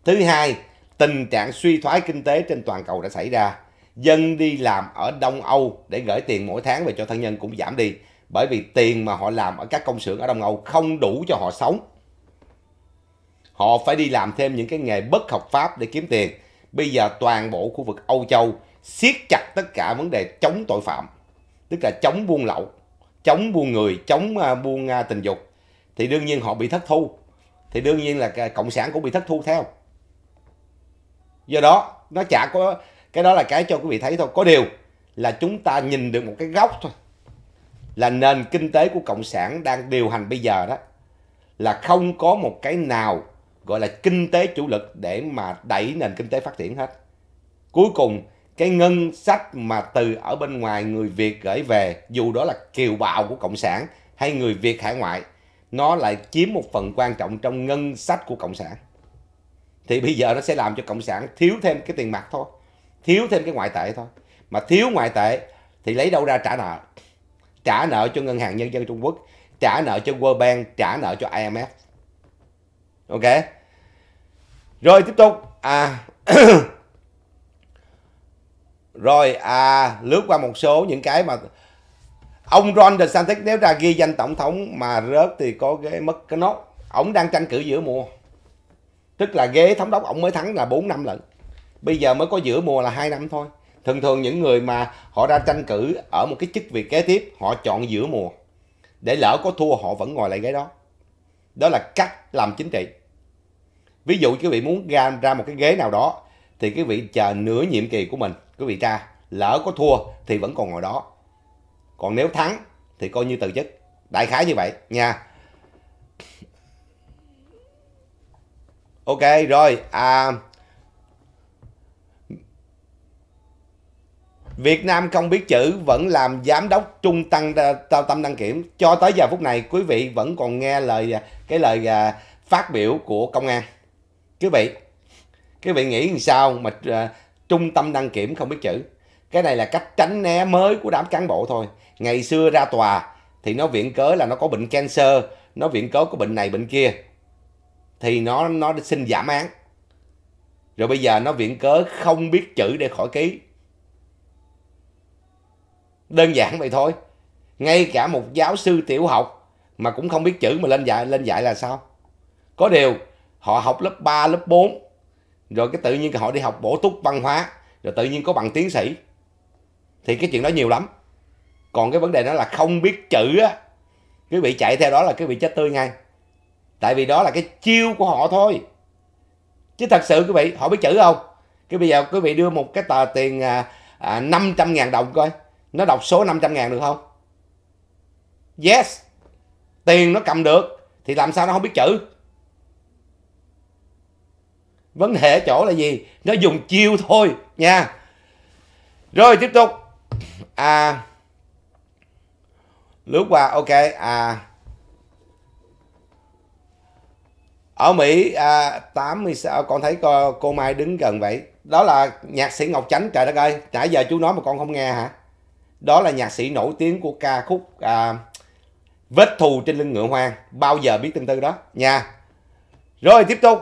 Thứ hai, tình trạng suy thoái kinh tế trên toàn cầu đã xảy ra. Dân đi làm ở Đông Âu để gửi tiền mỗi tháng về cho thân nhân cũng giảm đi. Bởi vì tiền mà họ làm ở các công xưởng ở Đông Âu không đủ cho họ sống. Họ phải đi làm thêm những cái nghề bất hợp pháp để kiếm tiền. Bây giờ toàn bộ khu vực Âu Châu siết chặt tất cả vấn đề chống tội phạm. Tức là chống buôn lậu, chống buôn người, chống à, buôn à, tình dục. Thì đương nhiên họ bị thất thu. Thì đương nhiên là Cộng sản cũng bị thất thu theo do đó nó chả có cái đó là cái cho quý vị thấy thôi có điều là chúng ta nhìn được một cái góc thôi là nền kinh tế của cộng sản đang điều hành bây giờ đó là không có một cái nào gọi là kinh tế chủ lực để mà đẩy nền kinh tế phát triển hết cuối cùng cái ngân sách mà từ ở bên ngoài người việt gửi về dù đó là kiều bào của cộng sản hay người việt hải ngoại nó lại chiếm một phần quan trọng trong ngân sách của cộng sản thì bây giờ nó sẽ làm cho cộng sản thiếu thêm cái tiền mặt thôi thiếu thêm cái ngoại tệ thôi mà thiếu ngoại tệ thì lấy đâu ra trả nợ trả nợ cho ngân hàng nhân dân trung quốc trả nợ cho world bank trả nợ cho imf ok rồi tiếp tục à rồi à lướt qua một số những cái mà ông Ron DeSantis nếu ra ghi danh tổng thống mà rớt thì có cái mất cái nốt ổng đang tranh cử giữa mùa tức là ghế thống đốc ông mới thắng là 4 năm lận bây giờ mới có giữa mùa là hai năm thôi thường thường những người mà họ ra tranh cử ở một cái chức việc kế tiếp họ chọn giữa mùa để lỡ có thua họ vẫn ngồi lại ghế đó đó là cách làm chính trị ví dụ quý vị muốn ra ra một cái ghế nào đó thì quý vị chờ nửa nhiệm kỳ của mình quý vị ra lỡ có thua thì vẫn còn ngồi đó còn nếu thắng thì coi như từ chức đại khái như vậy nha ok rồi à, Việt Nam không biết chữ vẫn làm giám đốc trung tăng tâm đăng kiểm cho tới giờ phút này quý vị vẫn còn nghe lời à, cái lời à, phát biểu của công an quý vị quý vị nghĩ làm sao mà à, trung tâm đăng kiểm không biết chữ cái này là cách tránh né mới của đám cán bộ thôi ngày xưa ra tòa thì nó viện cớ là nó có bệnh cancer nó viện cớ có bệnh này bệnh kia thì nó nó xin giảm án rồi bây giờ nó viện cớ không biết chữ để khỏi ký đơn giản vậy thôi ngay cả một giáo sư tiểu học mà cũng không biết chữ mà lên dạy lên dạy là sao có điều họ học lớp 3, lớp 4 rồi cái tự nhiên họ đi học bổ túc văn hóa rồi tự nhiên có bằng tiến sĩ thì cái chuyện đó nhiều lắm còn cái vấn đề đó là không biết chữ á cái bị chạy theo đó là cái bị chết tươi ngay tại vì đó là cái chiêu của họ thôi chứ thật sự quý vị họ biết chữ không cái bây giờ quý vị đưa một cái tờ tiền à, à, 500 ngàn đồng coi nó đọc số 500 ngàn được không yes tiền nó cầm được thì làm sao nó không biết chữ vấn đề ở chỗ là gì nó dùng chiêu thôi nha rồi tiếp tục à lướt qua ok à ở Mỹ à, 86 con thấy cô, cô Mai đứng gần vậy đó là nhạc sĩ Ngọc Chánh trời đất ơi nãy giờ chú nói mà con không nghe hả đó là nhạc sĩ nổi tiếng của ca khúc à, vết thù trên lưng ngựa hoang bao giờ biết tương tư đó nha rồi tiếp tục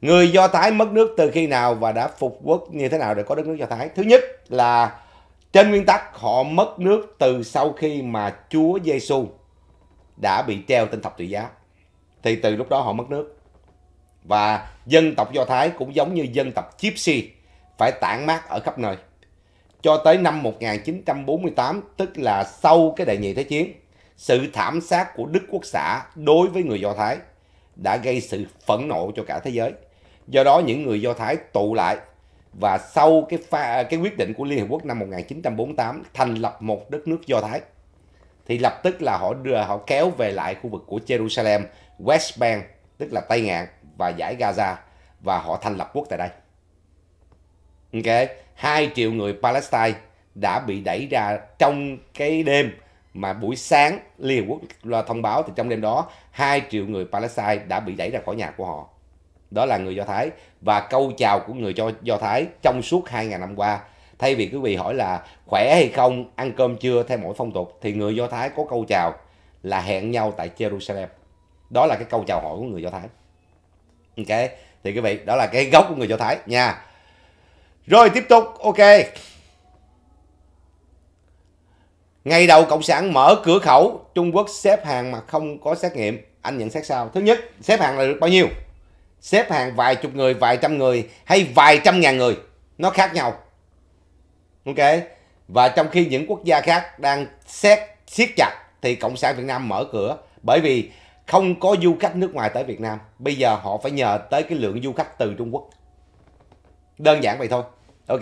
người do thái mất nước từ khi nào và đã phục quốc như thế nào để có đất nước do thái thứ nhất là trên nguyên tắc họ mất nước từ sau khi mà Chúa Giêsu đã bị treo tên thập tự giá. Thì từ lúc đó họ mất nước. Và dân tộc Do Thái cũng giống như dân tộc Gypsy phải tản mát ở khắp nơi. Cho tới năm 1948, tức là sau cái đại nhị thế chiến, sự thảm sát của Đức Quốc xã đối với người Do Thái đã gây sự phẫn nộ cho cả thế giới. Do đó những người Do Thái tụ lại và sau cái pha, cái quyết định của Liên Hợp Quốc năm 1948 thành lập một đất nước Do Thái thì lập tức là họ đưa, họ kéo về lại khu vực của Jerusalem, West Bank tức là Tây Ngạn và giải Gaza và họ thành lập quốc tại đây. Ok, 2 triệu người Palestine đã bị đẩy ra trong cái đêm mà buổi sáng Liên Hợp Quốc là thông báo thì trong đêm đó 2 triệu người Palestine đã bị đẩy ra khỏi nhà của họ. Đó là người Do Thái và câu chào của người Do, Do Thái trong suốt 2.000 năm qua thay vì quý vị hỏi là khỏe hay không ăn cơm chưa theo mỗi phong tục thì người do thái có câu chào là hẹn nhau tại jerusalem đó là cái câu chào hỏi của người do thái ok thì quý vị đó là cái gốc của người do thái nha rồi tiếp tục ok ngày đầu cộng sản mở cửa khẩu trung quốc xếp hàng mà không có xét nghiệm anh nhận xét sao thứ nhất xếp hàng là được bao nhiêu xếp hàng vài chục người vài trăm người hay vài trăm ngàn người nó khác nhau ok và trong khi những quốc gia khác đang xét siết chặt thì cộng sản việt nam mở cửa bởi vì không có du khách nước ngoài tới việt nam bây giờ họ phải nhờ tới cái lượng du khách từ trung quốc đơn giản vậy thôi ok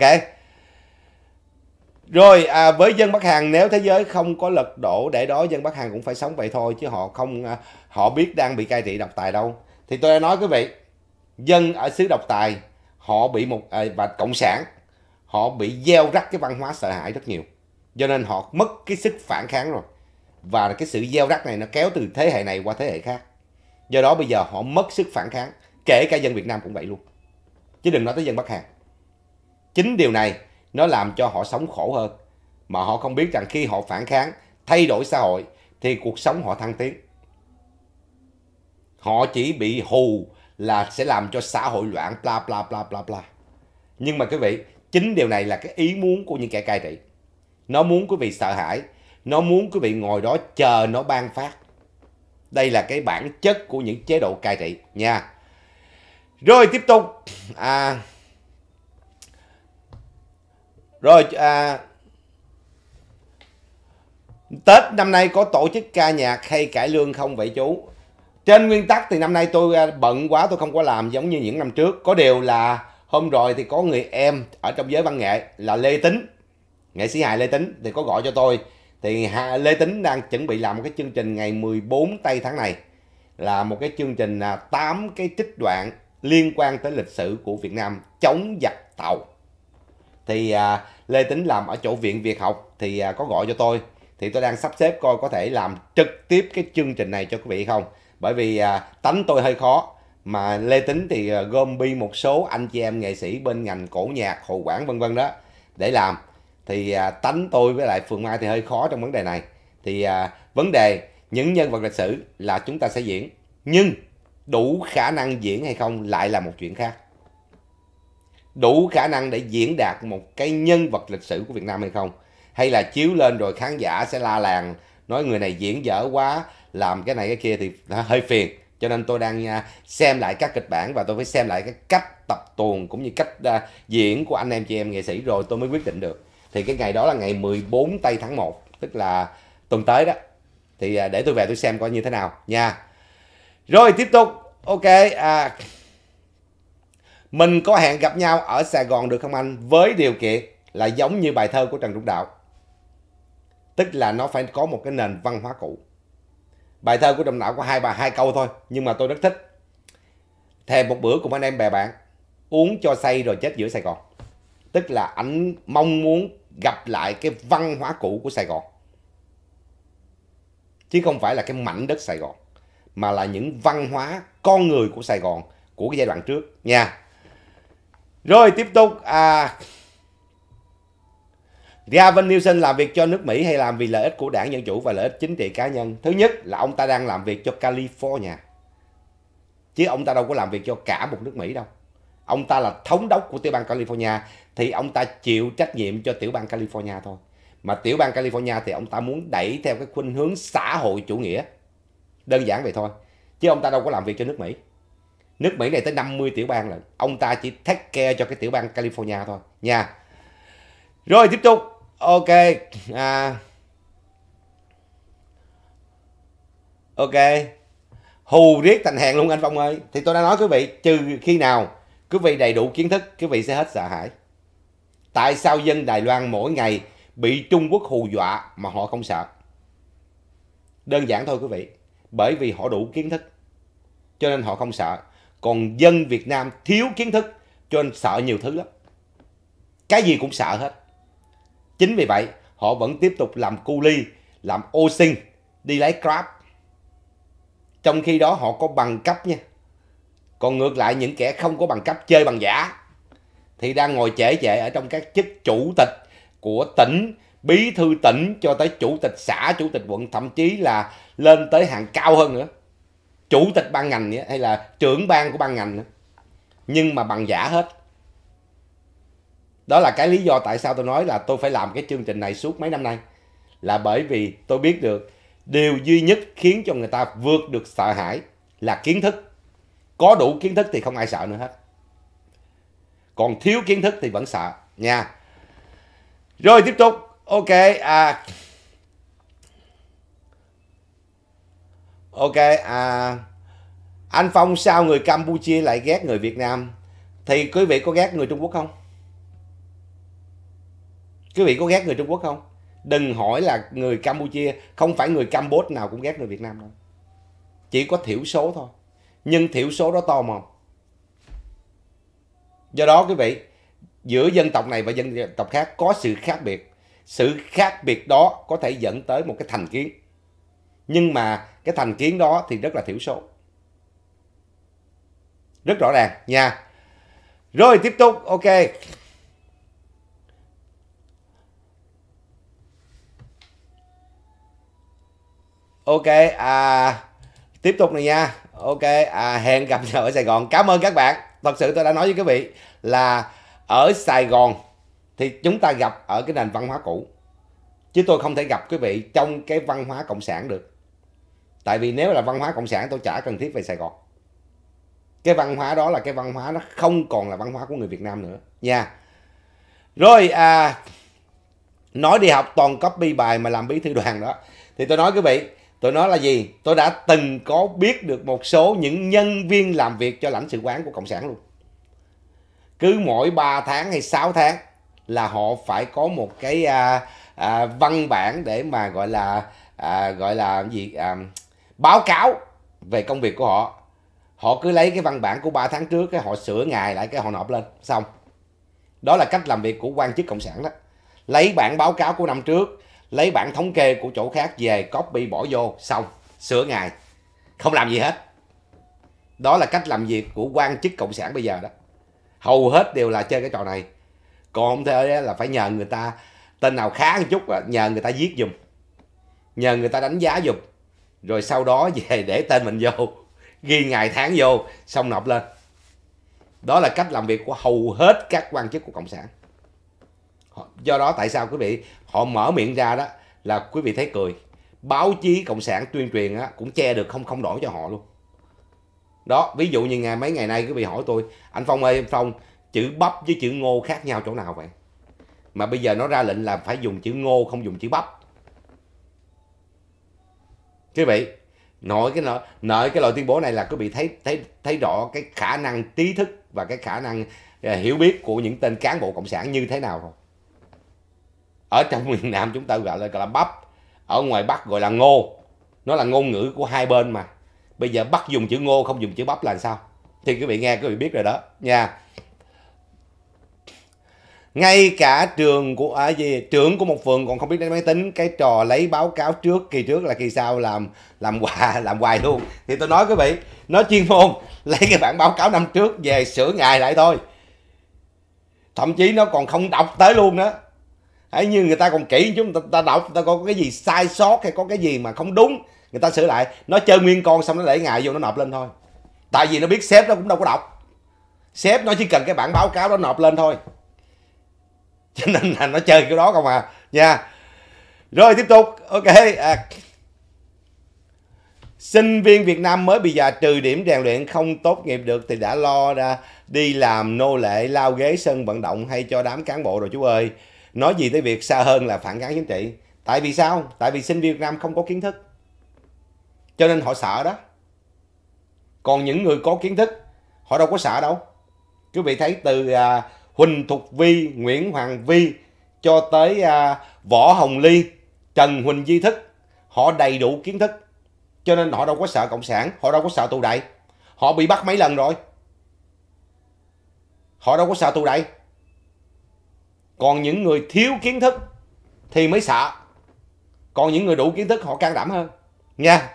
rồi à, với dân Bắc Hàn nếu thế giới không có lật đổ để đó dân Bắc Hàn cũng phải sống vậy thôi chứ họ không à, họ biết đang bị cai trị độc tài đâu. Thì tôi đã nói quý vị, dân ở xứ độc tài họ bị một à, và cộng sản họ bị gieo rắc cái văn hóa sợ hãi rất nhiều cho nên họ mất cái sức phản kháng rồi và cái sự gieo rắc này nó kéo từ thế hệ này qua thế hệ khác do đó bây giờ họ mất sức phản kháng kể cả dân Việt Nam cũng vậy luôn chứ đừng nói tới dân Bắc Hàn chính điều này nó làm cho họ sống khổ hơn mà họ không biết rằng khi họ phản kháng thay đổi xã hội thì cuộc sống họ thăng tiến họ chỉ bị hù là sẽ làm cho xã hội loạn bla bla bla bla bla nhưng mà quý vị Chính điều này là cái ý muốn của những kẻ cai trị. Nó muốn quý vị sợ hãi. Nó muốn quý vị ngồi đó chờ nó ban phát. Đây là cái bản chất của những chế độ cai trị nha. Rồi tiếp tục. À, rồi à, Tết năm nay có tổ chức ca nhạc hay cải lương không vậy chú? Trên nguyên tắc thì năm nay tôi à, bận quá tôi không có làm giống như những năm trước. Có điều là hôm rồi thì có người em ở trong giới văn nghệ là lê tính nghệ sĩ hài lê tính thì có gọi cho tôi thì lê tính đang chuẩn bị làm một cái chương trình ngày 14 tây tháng này là một cái chương trình là 8 cái trích đoạn liên quan tới lịch sử của Việt Nam chống giặc tàu thì à, Lê Tính làm ở chỗ viện Việt học thì à, có gọi cho tôi thì tôi đang sắp xếp coi có thể làm trực tiếp cái chương trình này cho quý vị không bởi vì à, tánh tôi hơi khó mà lê tính thì ờ, gom bi một số anh chị em nghệ sĩ bên ngành cổ nhạc hồ quản vân vân đó để làm thì à, tánh tôi với lại phường mai thì hơi khó trong vấn đề này thì à, vấn đề những nhân vật lịch sử là chúng ta sẽ diễn nhưng đủ khả năng diễn hay không lại là một chuyện khác đủ khả năng để diễn đạt một cái nhân vật lịch sử của Việt Nam hay không hay là chiếu lên rồi khán giả sẽ la làng nói người này diễn dở quá làm cái này cái kia thì à, hơi phiền cho nên tôi đang à, xem lại các kịch bản và tôi phải xem lại cái cách tập tuồng cũng như cách à, diễn của anh em chị em nghệ sĩ rồi tôi mới quyết định được thì cái ngày đó là ngày 14 tây tháng 1 tức là tuần tới đó thì à, để tôi về tôi xem coi như thế nào nha rồi tiếp tục ok à, mình có hẹn gặp nhau ở sài gòn được không anh với điều kiện là giống như bài thơ của trần trung đạo tức là nó phải có một cái nền văn hóa cũ bài thơ của trầm đạo có hai bài hai câu thôi nhưng mà tôi rất thích thèm một bữa cùng anh em bè bạn uống cho say rồi chết giữa sài gòn tức là ảnh mong muốn gặp lại cái văn hóa cũ của sài gòn chứ không phải là cái mảnh đất sài gòn mà là những văn hóa con người của sài gòn của cái giai đoạn trước nha rồi tiếp tục à, Gavin Newsom làm việc cho nước Mỹ hay làm vì lợi ích của đảng Dân Chủ và lợi ích chính trị cá nhân? Thứ nhất là ông ta đang làm việc cho California. Chứ ông ta đâu có làm việc cho cả một nước Mỹ đâu. Ông ta là thống đốc của tiểu bang California thì ông ta chịu trách nhiệm cho tiểu bang California thôi. Mà tiểu bang California thì ông ta muốn đẩy theo cái khuynh hướng xã hội chủ nghĩa. Đơn giản vậy thôi. Chứ ông ta đâu có làm việc cho nước Mỹ. Nước Mỹ này tới 50 tiểu bang lận. Ông ta chỉ take care cho cái tiểu bang California thôi. Nha. Rồi tiếp tục ok à, ok hù riết thành hàng luôn anh phong ơi thì tôi đã nói quý vị trừ khi nào quý vị đầy đủ kiến thức quý vị sẽ hết sợ hãi tại sao dân đài loan mỗi ngày bị trung quốc hù dọa mà họ không sợ đơn giản thôi quý vị bởi vì họ đủ kiến thức cho nên họ không sợ còn dân việt nam thiếu kiến thức cho nên sợ nhiều thứ lắm cái gì cũng sợ hết Chính vì vậy, họ vẫn tiếp tục làm cu ly, làm ô sinh, đi lái Grab. Trong khi đó họ có bằng cấp nha. Còn ngược lại những kẻ không có bằng cấp chơi bằng giả thì đang ngồi trễ trệ ở trong các chức chủ tịch của tỉnh, bí thư tỉnh cho tới chủ tịch xã, chủ tịch quận thậm chí là lên tới hàng cao hơn nữa. Chủ tịch ban ngành nữa, hay là trưởng ban của ban ngành nữa. Nhưng mà bằng giả hết đó là cái lý do tại sao tôi nói là tôi phải làm cái chương trình này suốt mấy năm nay là bởi vì tôi biết được điều duy nhất khiến cho người ta vượt được sợ hãi là kiến thức có đủ kiến thức thì không ai sợ nữa hết còn thiếu kiến thức thì vẫn sợ nha rồi tiếp tục ok à ok à anh phong sao người campuchia lại ghét người việt nam thì quý vị có ghét người trung quốc không quý vị có ghét người trung quốc không đừng hỏi là người campuchia không phải người campuchia nào cũng ghét người việt nam đâu chỉ có thiểu số thôi nhưng thiểu số đó to mồm. do đó quý vị giữa dân tộc này và dân tộc khác có sự khác biệt sự khác biệt đó có thể dẫn tới một cái thành kiến nhưng mà cái thành kiến đó thì rất là thiểu số rất rõ ràng nha rồi tiếp tục ok ok à tiếp tục này nha ok à hẹn gặp nhau ở sài gòn cảm ơn các bạn thật sự tôi đã nói với quý vị là ở sài gòn thì chúng ta gặp ở cái nền văn hóa cũ chứ tôi không thể gặp quý vị trong cái văn hóa cộng sản được tại vì nếu là văn hóa cộng sản tôi chả cần thiết về sài gòn cái văn hóa đó là cái văn hóa nó không còn là văn hóa của người việt nam nữa nha rồi à nói đi học toàn copy bài mà làm bí thư đoàn đó thì tôi nói quý vị tôi nói là gì tôi đã từng có biết được một số những nhân viên làm việc cho lãnh sự quán của cộng sản luôn cứ mỗi 3 tháng hay 6 tháng là họ phải có một cái à, à, văn bản để mà gọi là à, gọi là gì à, báo cáo về công việc của họ họ cứ lấy cái văn bản của 3 tháng trước cái họ sửa ngày lại cái họ nộp lên xong đó là cách làm việc của quan chức cộng sản đó lấy bản báo cáo của năm trước lấy bản thống kê của chỗ khác về copy bỏ vô xong sửa ngày không làm gì hết đó là cách làm việc của quan chức cộng sản bây giờ đó hầu hết đều là chơi cái trò này còn không thể là phải nhờ người ta tên nào khá một chút nhờ người ta viết dùm nhờ người ta đánh giá dùm rồi sau đó về để tên mình vô ghi ngày tháng vô xong nộp lên đó là cách làm việc của hầu hết các quan chức của cộng sản do đó tại sao quý vị họ mở miệng ra đó là quý vị thấy cười báo chí cộng sản tuyên truyền á, cũng che được không không đổi cho họ luôn đó ví dụ như ngày mấy ngày nay quý vị hỏi tôi anh phong ơi phong chữ bắp với chữ ngô khác nhau chỗ nào vậy mà bây giờ nó ra lệnh là phải dùng chữ ngô không dùng chữ bắp quý vị nội cái nợ, nợ cái loại tuyên bố này là quý vị thấy thấy thấy rõ cái khả năng trí thức và cái khả năng à, hiểu biết của những tên cán bộ cộng sản như thế nào rồi ở trong miền Nam chúng ta gọi là, gọi là bắp ở ngoài Bắc gọi là ngô nó là ngôn ngữ của hai bên mà bây giờ bắt dùng chữ ngô không dùng chữ bắp là sao thì quý vị nghe quý vị biết rồi đó nha ngay cả trường của à, gì trưởng của một phường còn không biết đánh máy tính cái trò lấy báo cáo trước kỳ trước là kỳ sau làm làm quà làm hoài luôn thì tôi nói quý vị nó chuyên môn lấy cái bản báo cáo năm trước về sửa ngày lại thôi thậm chí nó còn không đọc tới luôn đó ấy như người ta còn kỹ chúng ta, ta đọc ta có cái gì sai sót hay có cái gì mà không đúng người ta sửa lại nó chơi nguyên con xong nó để ngày vô nó nộp lên thôi tại vì nó biết sếp nó cũng đâu có đọc sếp nó chỉ cần cái bản báo cáo đó nộp lên thôi cho nên là nó chơi cái đó không à nha rồi tiếp tục ok à. sinh viên việt nam mới bị già trừ điểm rèn luyện không tốt nghiệp được thì đã lo ra đi làm nô lệ lao ghế sân vận động hay cho đám cán bộ rồi chú ơi nói gì tới việc xa hơn là phản kháng chính trị tại vì sao tại vì sinh viên việt nam không có kiến thức cho nên họ sợ đó còn những người có kiến thức họ đâu có sợ đâu quý vị thấy từ à, huỳnh thục vi nguyễn hoàng vi cho tới à, võ hồng ly trần huỳnh di thức họ đầy đủ kiến thức cho nên họ đâu có sợ cộng sản họ đâu có sợ tù đại, họ bị bắt mấy lần rồi họ đâu có sợ tù đại còn những người thiếu kiến thức thì mới sợ còn những người đủ kiến thức họ can đảm hơn nha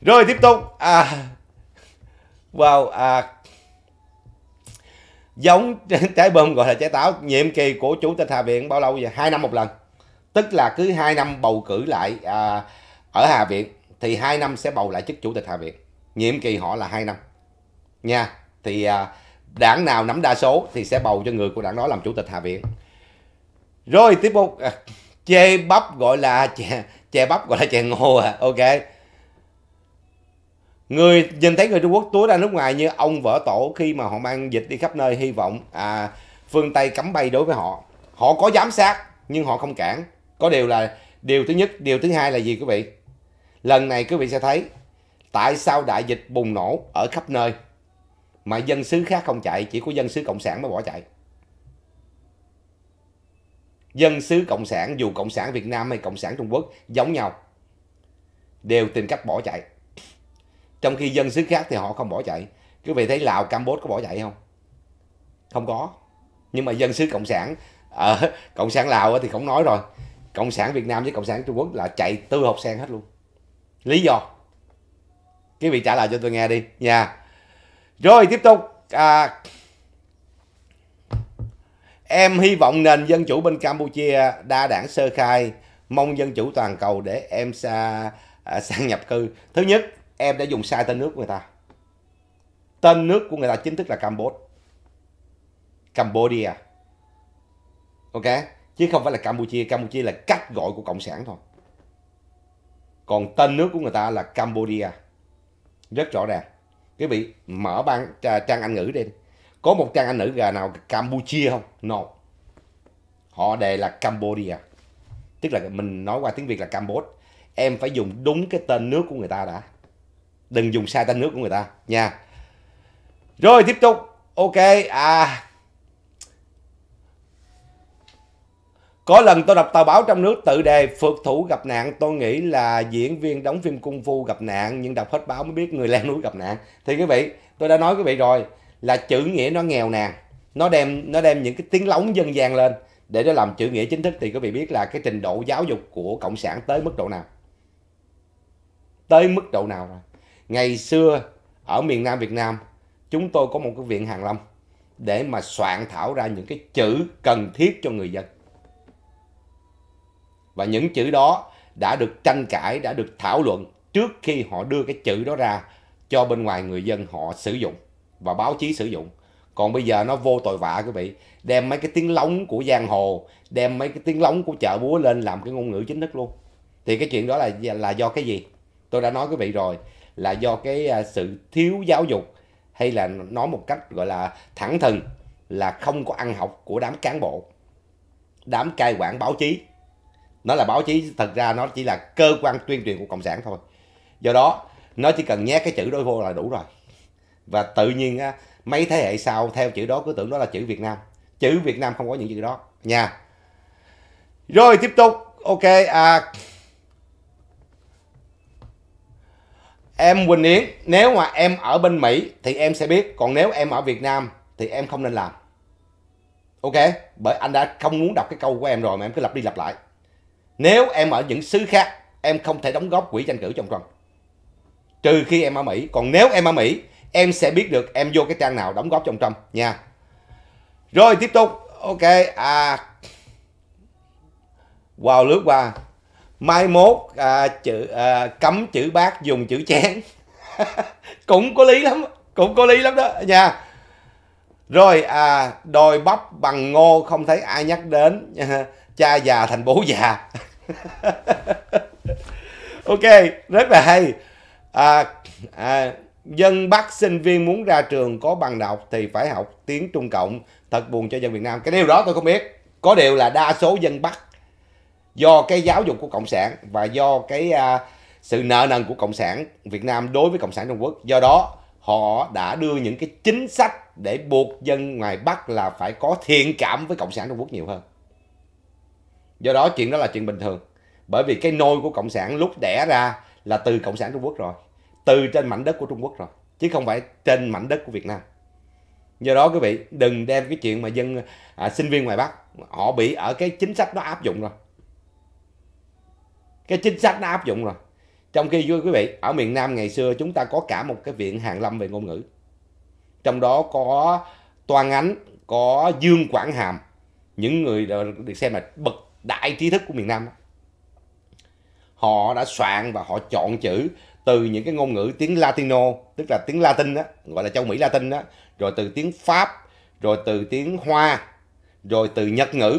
rồi tiếp tục à, vào à, giống trái bơm gọi là trái táo nhiệm kỳ của chủ tịch hạ viện bao lâu vậy hai năm một lần tức là cứ hai năm bầu cử lại à, ở hạ viện thì hai năm sẽ bầu lại chức chủ tịch hạ viện nhiệm kỳ họ là hai năm nha thì à, đảng nào nắm đa số thì sẽ bầu cho người của đảng đó làm chủ tịch hạ viện rồi tiếp tục à, chê bắp gọi là chè, chè bắp gọi là chè ngô à ok người nhìn thấy người trung quốc túa ra nước ngoài như ông vỡ tổ khi mà họ mang dịch đi khắp nơi hy vọng à, phương tây cấm bay đối với họ họ có giám sát nhưng họ không cản có điều là điều thứ nhất điều thứ hai là gì quý vị lần này quý vị sẽ thấy tại sao đại dịch bùng nổ ở khắp nơi mà dân xứ khác không chạy chỉ có dân xứ cộng sản mới bỏ chạy dân xứ cộng sản dù cộng sản việt nam hay cộng sản trung quốc giống nhau đều tìm cách bỏ chạy trong khi dân xứ khác thì họ không bỏ chạy cứ vị thấy lào campuchia có bỏ chạy không không có nhưng mà dân xứ cộng sản ở ờ, à, cộng sản lào thì không nói rồi cộng sản việt nam với cộng sản trung quốc là chạy tư học sen hết luôn lý do cái vị trả lời cho tôi nghe đi nha rồi tiếp tục à, Em hy vọng nền dân chủ bên Campuchia đa đảng sơ khai Mong dân chủ toàn cầu để em xa, à, sang nhập cư Thứ nhất em đã dùng sai tên nước của người ta Tên nước của người ta chính thức là Campuchia Cambodia Ok Chứ không phải là Campuchia Campuchia là cách gọi của Cộng sản thôi Còn tên nước của người ta là Cambodia Rất rõ ràng quý vị mở ban trang anh ngữ đi có một trang anh ngữ gà nào campuchia không no họ đề là cambodia tức là mình nói qua tiếng việt là campuchia em phải dùng đúng cái tên nước của người ta đã đừng dùng sai tên nước của người ta nha rồi tiếp tục ok à Có lần tôi đọc tờ báo trong nước tự đề Phượt thủ gặp nạn Tôi nghĩ là diễn viên đóng phim Cung Phu gặp nạn Nhưng đọc hết báo mới biết người leo núi gặp nạn Thì quý vị tôi đã nói quý vị rồi Là chữ nghĩa nó nghèo nàn Nó đem nó đem những cái tiếng lóng dân gian lên Để nó làm chữ nghĩa chính thức Thì quý vị biết là cái trình độ giáo dục của Cộng sản tới mức độ nào Tới mức độ nào rồi Ngày xưa ở miền Nam Việt Nam Chúng tôi có một cái viện hàng lâm Để mà soạn thảo ra những cái chữ cần thiết cho người dân và những chữ đó đã được tranh cãi, đã được thảo luận trước khi họ đưa cái chữ đó ra cho bên ngoài người dân họ sử dụng và báo chí sử dụng. Còn bây giờ nó vô tội vạ quý vị, đem mấy cái tiếng lóng của giang hồ, đem mấy cái tiếng lóng của chợ búa lên làm cái ngôn ngữ chính thức luôn. Thì cái chuyện đó là là do cái gì? Tôi đã nói quý vị rồi, là do cái à, sự thiếu giáo dục hay là nói một cách gọi là thẳng thừng là không có ăn học của đám cán bộ, đám cai quản báo chí nó là báo chí thật ra nó chỉ là cơ quan tuyên truyền của cộng sản thôi do đó nó chỉ cần nhét cái chữ đó vô là đủ rồi và tự nhiên á, mấy thế hệ sau theo chữ đó cứ tưởng đó là chữ việt nam chữ việt nam không có những chữ đó nha rồi tiếp tục ok à, em Quỳnh Yến nếu mà em ở bên Mỹ thì em sẽ biết còn nếu em ở Việt Nam thì em không nên làm ok bởi anh đã không muốn đọc cái câu của em rồi mà em cứ lặp đi lặp lại nếu em ở những xứ khác, em không thể đóng góp quỹ tranh cử trong con. Trừ khi em ở Mỹ. Còn nếu em ở Mỹ, em sẽ biết được em vô cái trang nào đóng góp trong trong nha. Rồi tiếp tục. Ok. À. Wow lướt qua. Mai mốt à, chữ à, cấm chữ bác dùng chữ chén. cũng có lý lắm. Cũng có lý lắm đó nha. Rồi à, đồi bắp bằng ngô không thấy ai nhắc đến. cha già thành bố già ok rất là hay à, à, dân Bắc sinh viên muốn ra trường có bằng đọc thì phải học tiếng Trung Cộng thật buồn cho dân Việt Nam cái điều đó tôi không biết có điều là đa số dân Bắc do cái giáo dục của cộng sản và do cái à, sự nợ nần của cộng sản Việt Nam đối với cộng sản Trung Quốc do đó họ đã đưa những cái chính sách để buộc dân ngoài Bắc là phải có thiện cảm với cộng sản Trung Quốc nhiều hơn do đó chuyện đó là chuyện bình thường bởi vì cái nôi của cộng sản lúc đẻ ra là từ cộng sản trung quốc rồi từ trên mảnh đất của trung quốc rồi chứ không phải trên mảnh đất của việt nam do đó quý vị đừng đem cái chuyện mà dân à, sinh viên ngoài bắc họ bị ở cái chính sách đó áp dụng rồi cái chính sách nó áp dụng rồi trong khi vui quý vị ở miền nam ngày xưa chúng ta có cả một cái viện hàng lâm về ngôn ngữ trong đó có toan ánh có dương quảng hàm những người được xem là bậc đại trí thức của miền Nam họ đã soạn và họ chọn chữ từ những cái ngôn ngữ tiếng Latino tức là tiếng Latin đó gọi là châu Mỹ Latin đó rồi từ tiếng Pháp rồi từ tiếng Hoa rồi từ Nhật ngữ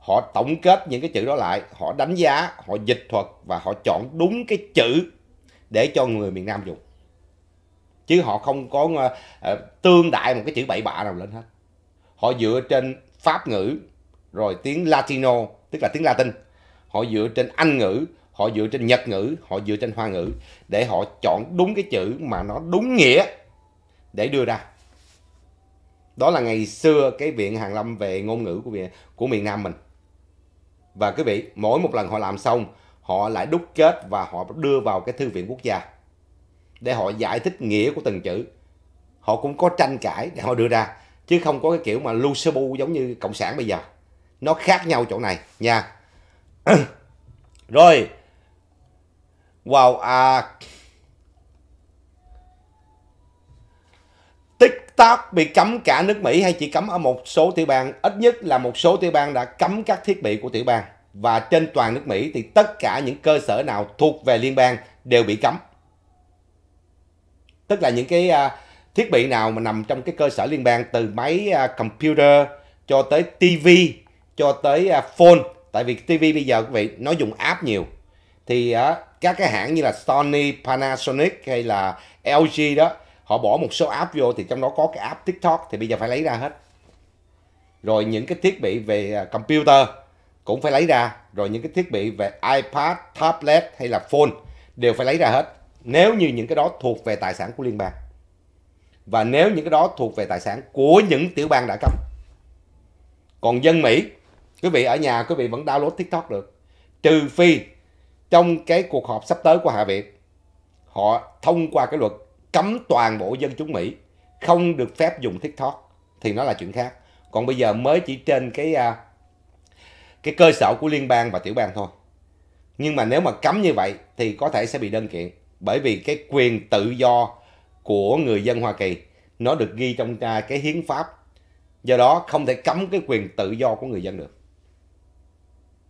họ tổng kết những cái chữ đó lại họ đánh giá họ dịch thuật và họ chọn đúng cái chữ để cho người miền Nam dùng chứ họ không có ờ, ờ, tương đại một cái chữ bậy bạ nào lên hết họ dựa trên pháp ngữ rồi tiếng latino tức là tiếng Latin họ dựa trên Anh ngữ họ dựa trên Nhật ngữ họ dựa trên Hoa ngữ để họ chọn đúng cái chữ mà nó đúng nghĩa để đưa ra đó là ngày xưa cái viện Hàn Lâm về ngôn ngữ của viện của miền Nam mình và quý vị mỗi một lần họ làm xong họ lại đúc kết và họ đưa vào cái thư viện quốc gia để họ giải thích nghĩa của từng chữ họ cũng có tranh cãi để họ đưa ra chứ không có cái kiểu mà lu sơ bu giống như cộng sản bây giờ nó khác nhau chỗ này nha rồi wow à TikTok bị cấm cả nước Mỹ hay chỉ cấm ở một số tiểu bang ít nhất là một số tiểu bang đã cấm các thiết bị của tiểu bang và trên toàn nước Mỹ thì tất cả những cơ sở nào thuộc về liên bang đều bị cấm tức là những cái uh, thiết bị nào mà nằm trong cái cơ sở liên bang từ máy uh, computer cho tới TV cho tới à, phone tại vì TV bây giờ quý vị nó dùng app nhiều thì à, các cái hãng như là Sony, Panasonic hay là LG đó họ bỏ một số app vô thì trong đó có cái app TikTok thì bây giờ phải lấy ra hết rồi những cái thiết bị về à, computer cũng phải lấy ra rồi những cái thiết bị về iPad, tablet hay là phone đều phải lấy ra hết nếu như những cái đó thuộc về tài sản của liên bang và nếu những cái đó thuộc về tài sản của những tiểu bang đã cấp còn dân Mỹ quý vị ở nhà quý vị vẫn download tiktok được trừ phi trong cái cuộc họp sắp tới của hạ viện họ thông qua cái luật cấm toàn bộ dân chúng mỹ không được phép dùng tiktok thì nó là chuyện khác còn bây giờ mới chỉ trên cái à, cái cơ sở của liên bang và tiểu bang thôi nhưng mà nếu mà cấm như vậy thì có thể sẽ bị đơn kiện bởi vì cái quyền tự do của người dân hoa kỳ nó được ghi trong à, cái hiến pháp do đó không thể cấm cái quyền tự do của người dân được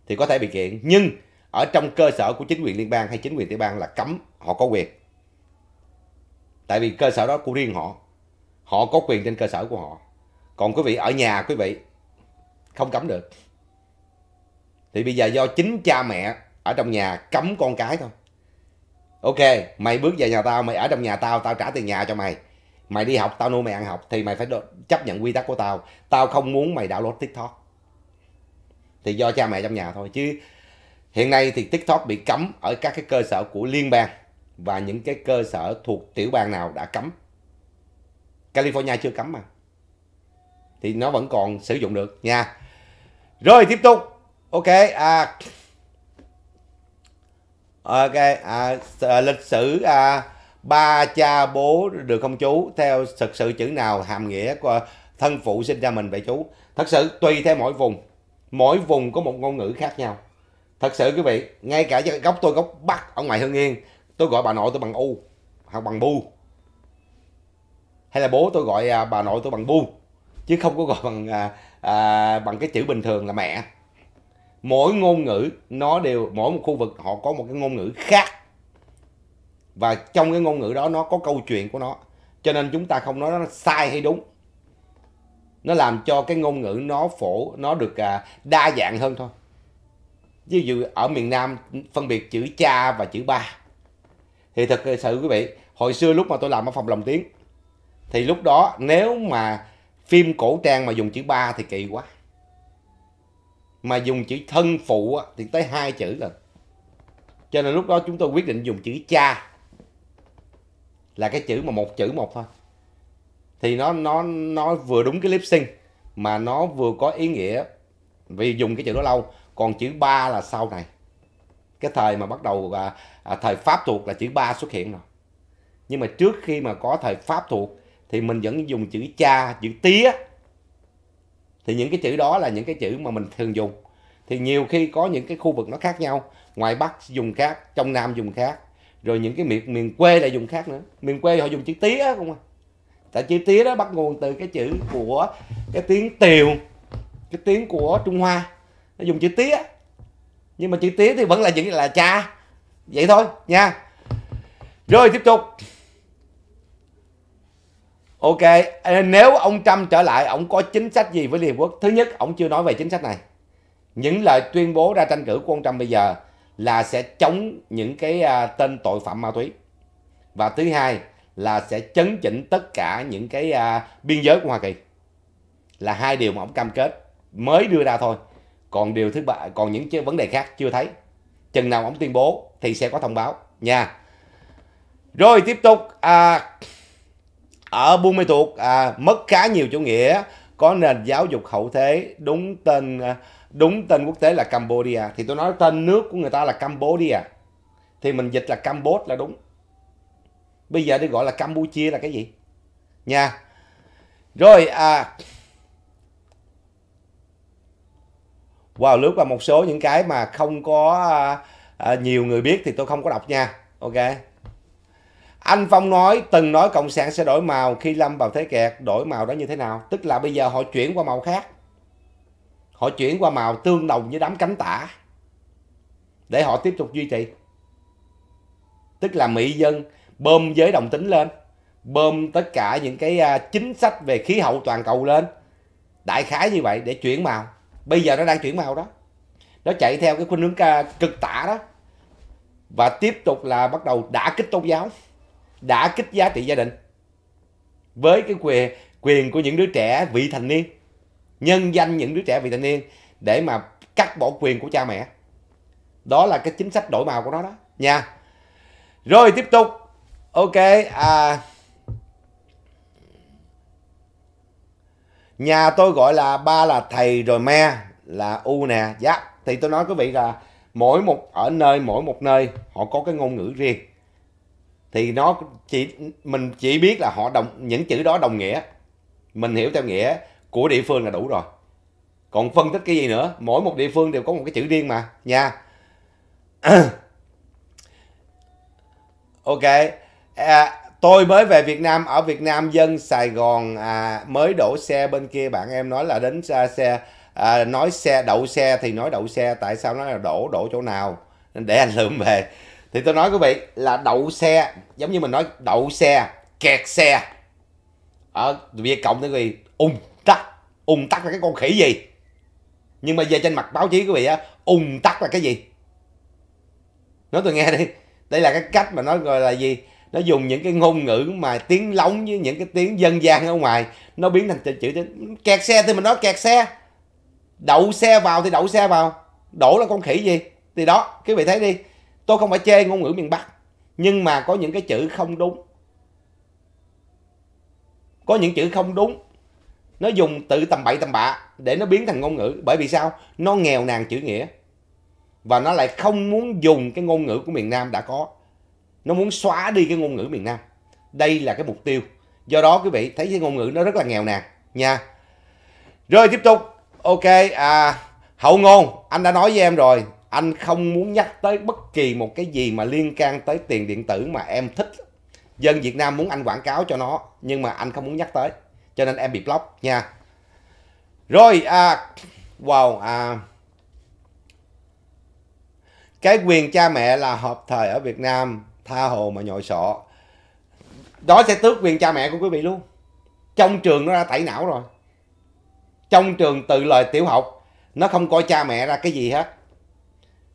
thì có thể bị kiện nhưng ở trong cơ sở của chính quyền liên bang hay chính quyền tiểu bang là cấm họ có quyền tại vì cơ sở đó của riêng họ họ có quyền trên cơ sở của họ còn quý vị ở nhà quý vị không cấm được thì bây giờ do chính cha mẹ ở trong nhà cấm con cái thôi ok mày bước vào nhà tao mày ở trong nhà tao tao trả tiền nhà cho mày mày đi học tao nuôi mày ăn học thì mày phải chấp nhận quy tắc của tao tao không muốn mày đảo lốt tiktok thì do cha mẹ trong nhà thôi chứ hiện nay thì tiktok bị cấm ở các cái cơ sở của liên bang và những cái cơ sở thuộc tiểu bang nào đã cấm california chưa cấm mà thì nó vẫn còn sử dụng được nha rồi tiếp tục ok à ok à, à lịch sử à, ba cha bố được không chú theo thực sự chữ nào hàm nghĩa của thân phụ sinh ra mình vậy chú thật sự tùy theo mỗi vùng mỗi vùng có một ngôn ngữ khác nhau thật sự quý vị ngay cả góc tôi góc bắc ở ngoài hưng yên tôi gọi bà nội tôi bằng u hoặc bằng bu hay là bố tôi gọi à, bà nội tôi bằng bu chứ không có gọi bằng à, à, bằng cái chữ bình thường là mẹ mỗi ngôn ngữ nó đều mỗi một khu vực họ có một cái ngôn ngữ khác và trong cái ngôn ngữ đó nó có câu chuyện của nó cho nên chúng ta không nói nó sai hay đúng nó làm cho cái ngôn ngữ nó phổ nó được à, đa dạng hơn thôi ví dụ ở miền Nam phân biệt chữ cha và chữ ba thì thật sự quý vị hồi xưa lúc mà tôi làm ở phòng lồng tiếng thì lúc đó nếu mà phim cổ trang mà dùng chữ ba thì kỳ quá mà dùng chữ thân phụ thì tới hai chữ rồi cho nên lúc đó chúng tôi quyết định dùng chữ cha là cái chữ mà một chữ một thôi thì nó nó nó vừa đúng cái lip sync mà nó vừa có ý nghĩa vì dùng cái chữ đó lâu còn chữ ba là sau này cái thời mà bắt đầu à, à, thời pháp thuộc là chữ ba xuất hiện rồi nhưng mà trước khi mà có thời pháp thuộc thì mình vẫn dùng chữ cha chữ tía thì những cái chữ đó là những cái chữ mà mình thường dùng thì nhiều khi có những cái khu vực nó khác nhau ngoài bắc dùng khác trong nam dùng khác rồi những cái miền miền quê lại dùng khác nữa miền quê họ dùng chữ tía không à tại chữ tía đó bắt nguồn từ cái chữ của cái tiếng tiều cái tiếng của trung hoa nó dùng chữ tía nhưng mà chữ tía thì vẫn là những là cha vậy thôi nha rồi tiếp tục ok nếu ông trump trở lại ông có chính sách gì với liên quốc thứ nhất ông chưa nói về chính sách này những lời tuyên bố ra tranh cử của ông trump bây giờ là sẽ chống những cái à, tên tội phạm ma túy và thứ hai là sẽ chấn chỉnh tất cả những cái à, biên giới của Hoa Kỳ là hai điều mà ông cam kết mới đưa ra thôi còn điều thứ ba còn những cái vấn đề khác chưa thấy chừng nào ông tuyên bố thì sẽ có thông báo nha rồi tiếp tục à, ở Buôn Mê Thuột à, mất khá nhiều chủ nghĩa có nền giáo dục hậu thế đúng tên à, đúng tên quốc tế là Cambodia thì tôi nói tên nước của người ta là Cambodia thì mình dịch là Campuchia là đúng Bây giờ đi gọi là Campuchia là cái gì? Nha. Rồi à Wow, lướt qua một số những cái mà không có à, à, nhiều người biết thì tôi không có đọc nha. Ok. Anh Phong nói từng nói cộng sản sẽ đổi màu khi Lâm vào thế kẹt, đổi màu đó như thế nào? Tức là bây giờ họ chuyển qua màu khác. Họ chuyển qua màu tương đồng với đám cánh tả. Để họ tiếp tục duy trì. Tức là mỹ dân bơm giới đồng tính lên bơm tất cả những cái à, chính sách về khí hậu toàn cầu lên đại khái như vậy để chuyển màu bây giờ nó đang chuyển màu đó nó chạy theo cái khuynh hướng à, cực tả đó và tiếp tục là bắt đầu đã kích tôn giáo đã kích giá trị gia đình với cái quyền quyền của những đứa trẻ vị thành niên nhân danh những đứa trẻ vị thành niên để mà cắt bỏ quyền của cha mẹ đó là cái chính sách đổi màu của nó đó nha rồi tiếp tục ok à nhà tôi gọi là ba là thầy rồi me là u nè dạ thì tôi nói quý vị là mỗi một ở nơi mỗi một nơi họ có cái ngôn ngữ riêng thì nó chỉ mình chỉ biết là họ đồng những chữ đó đồng nghĩa mình hiểu theo nghĩa của địa phương là đủ rồi còn phân tích cái gì nữa mỗi một địa phương đều có một cái chữ riêng mà nha ok à, tôi mới về Việt Nam ở Việt Nam dân Sài Gòn à, mới đổ xe bên kia bạn em nói là đến à, xe à, nói xe đậu xe thì nói đậu xe tại sao nó là đổ đổ chỗ nào để anh lượm về thì tôi nói quý vị là đậu xe giống như mình nói đậu xe kẹt xe ở Việt Cộng quý vị ung tắc ung tắc là cái con khỉ gì nhưng mà về trên mặt báo chí quý vị á ung tắc là cái gì nói tôi nghe đi đây là cái cách mà nói gọi là gì nó dùng những cái ngôn ngữ mà tiếng lóng với những cái tiếng dân gian ở ngoài nó biến thành chữ kẹt xe thì mình nói kẹt xe đậu xe vào thì đậu xe vào đổ là con khỉ gì thì đó quý vị thấy đi tôi không phải chê ngôn ngữ miền bắc nhưng mà có những cái chữ không đúng có những chữ không đúng nó dùng tự tầm bậy tầm bạ để nó biến thành ngôn ngữ bởi vì sao nó nghèo nàn chữ nghĩa và nó lại không muốn dùng cái ngôn ngữ của miền nam đã có nó muốn xóa đi cái ngôn ngữ miền Nam đây là cái mục tiêu do đó quý vị thấy cái ngôn ngữ nó rất là nghèo nàn nha rồi tiếp tục ok à, hậu ngôn anh đã nói với em rồi anh không muốn nhắc tới bất kỳ một cái gì mà liên can tới tiền điện tử mà em thích dân Việt Nam muốn anh quảng cáo cho nó nhưng mà anh không muốn nhắc tới cho nên em bị block nha rồi à, wow à, cái quyền cha mẹ là hợp thời ở Việt Nam tha hồ mà nhồi sọ đó sẽ tước quyền cha mẹ của quý vị luôn trong trường nó ra tẩy não rồi trong trường từ lời tiểu học nó không coi cha mẹ ra cái gì hết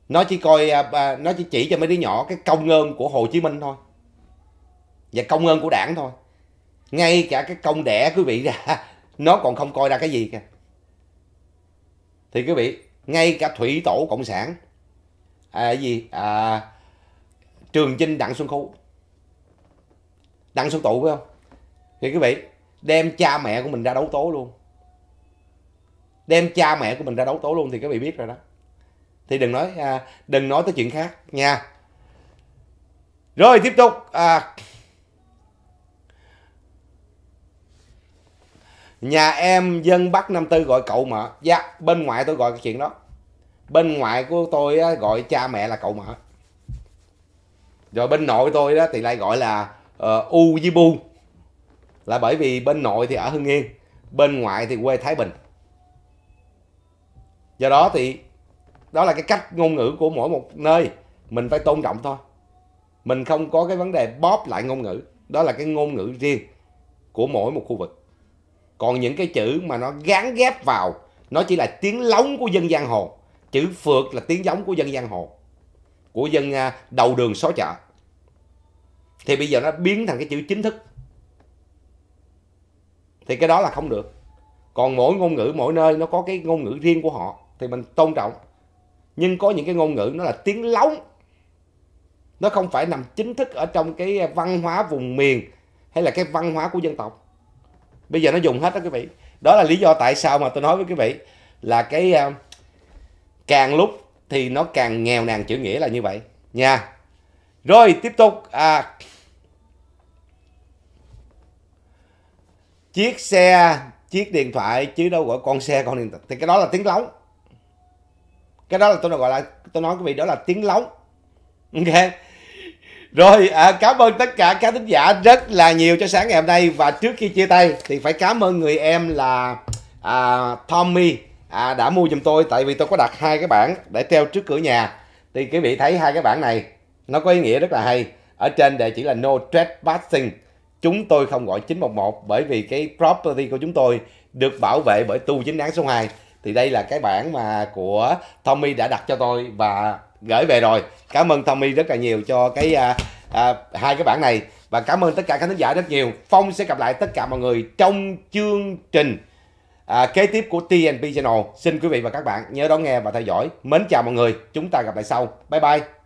nó chỉ coi à, nó chỉ chỉ cho mấy đứa nhỏ cái công ơn của hồ chí minh thôi và công ơn của đảng thôi ngay cả cái công đẻ quý vị ra nó còn không coi ra cái gì kìa thì quý vị ngay cả thủy tổ cộng sản à, gì à, Trường Chinh Đặng Xuân Khu Đặng Xuân Tụ phải không thì quý vị đem cha mẹ của mình ra đấu tố luôn đem cha mẹ của mình ra đấu tố luôn thì các vị biết rồi đó thì đừng nói à, đừng nói tới chuyện khác nha rồi tiếp tục à, nhà em dân bắc năm tư gọi cậu mợ dạ bên ngoại tôi gọi cái chuyện đó bên ngoại của tôi gọi cha mẹ là cậu mợ rồi bên nội tôi đó thì lại gọi là uh, ờ, u với bu là bởi vì bên nội thì ở hưng yên bên ngoại thì quê thái bình do đó thì đó là cái cách ngôn ngữ của mỗi một nơi mình phải tôn trọng thôi mình không có cái vấn đề bóp lại ngôn ngữ đó là cái ngôn ngữ riêng của mỗi một khu vực còn những cái chữ mà nó gán ghép vào nó chỉ là tiếng lóng của dân giang hồ chữ phượt là tiếng giống của dân giang hồ của dân à, đầu đường xó chợ thì bây giờ nó biến thành cái chữ chính thức thì cái đó là không được còn mỗi ngôn ngữ mỗi nơi nó có cái ngôn ngữ riêng của họ thì mình tôn trọng nhưng có những cái ngôn ngữ nó là tiếng lóng nó không phải nằm chính thức ở trong cái văn hóa vùng miền hay là cái văn hóa của dân tộc bây giờ nó dùng hết đó quý vị đó là lý do tại sao mà tôi nói với quý vị là cái à, càng lúc thì nó càng nghèo nàn chữ nghĩa là như vậy nha rồi tiếp tục à, chiếc xe chiếc điện thoại chứ đâu gọi con xe con điện thoại thì cái đó là tiếng lóng cái đó là tôi gọi là tôi nói quý vị đó là tiếng lóng ok rồi à, cảm ơn tất cả các thính giả rất là nhiều cho sáng ngày hôm nay và trước khi chia tay thì phải cảm ơn người em là à, Tommy à, đã mua giùm tôi tại vì tôi có đặt hai cái bảng để treo trước cửa nhà thì quý vị thấy hai cái bảng này nó có ý nghĩa rất là hay ở trên địa chỉ là no trespassing chúng tôi không gọi 911 bởi vì cái property của chúng tôi được bảo vệ bởi tu chính đáng số 2 thì đây là cái bản mà của Tommy đã đặt cho tôi và gửi về rồi cảm ơn Tommy rất là nhiều cho cái à, à, hai cái bản này và cảm ơn tất cả các khán giả rất nhiều Phong sẽ gặp lại tất cả mọi người trong chương trình à, kế tiếp của TNP Channel. Xin quý vị và các bạn nhớ đón nghe và theo dõi. Mến chào mọi người. Chúng ta gặp lại sau. Bye bye.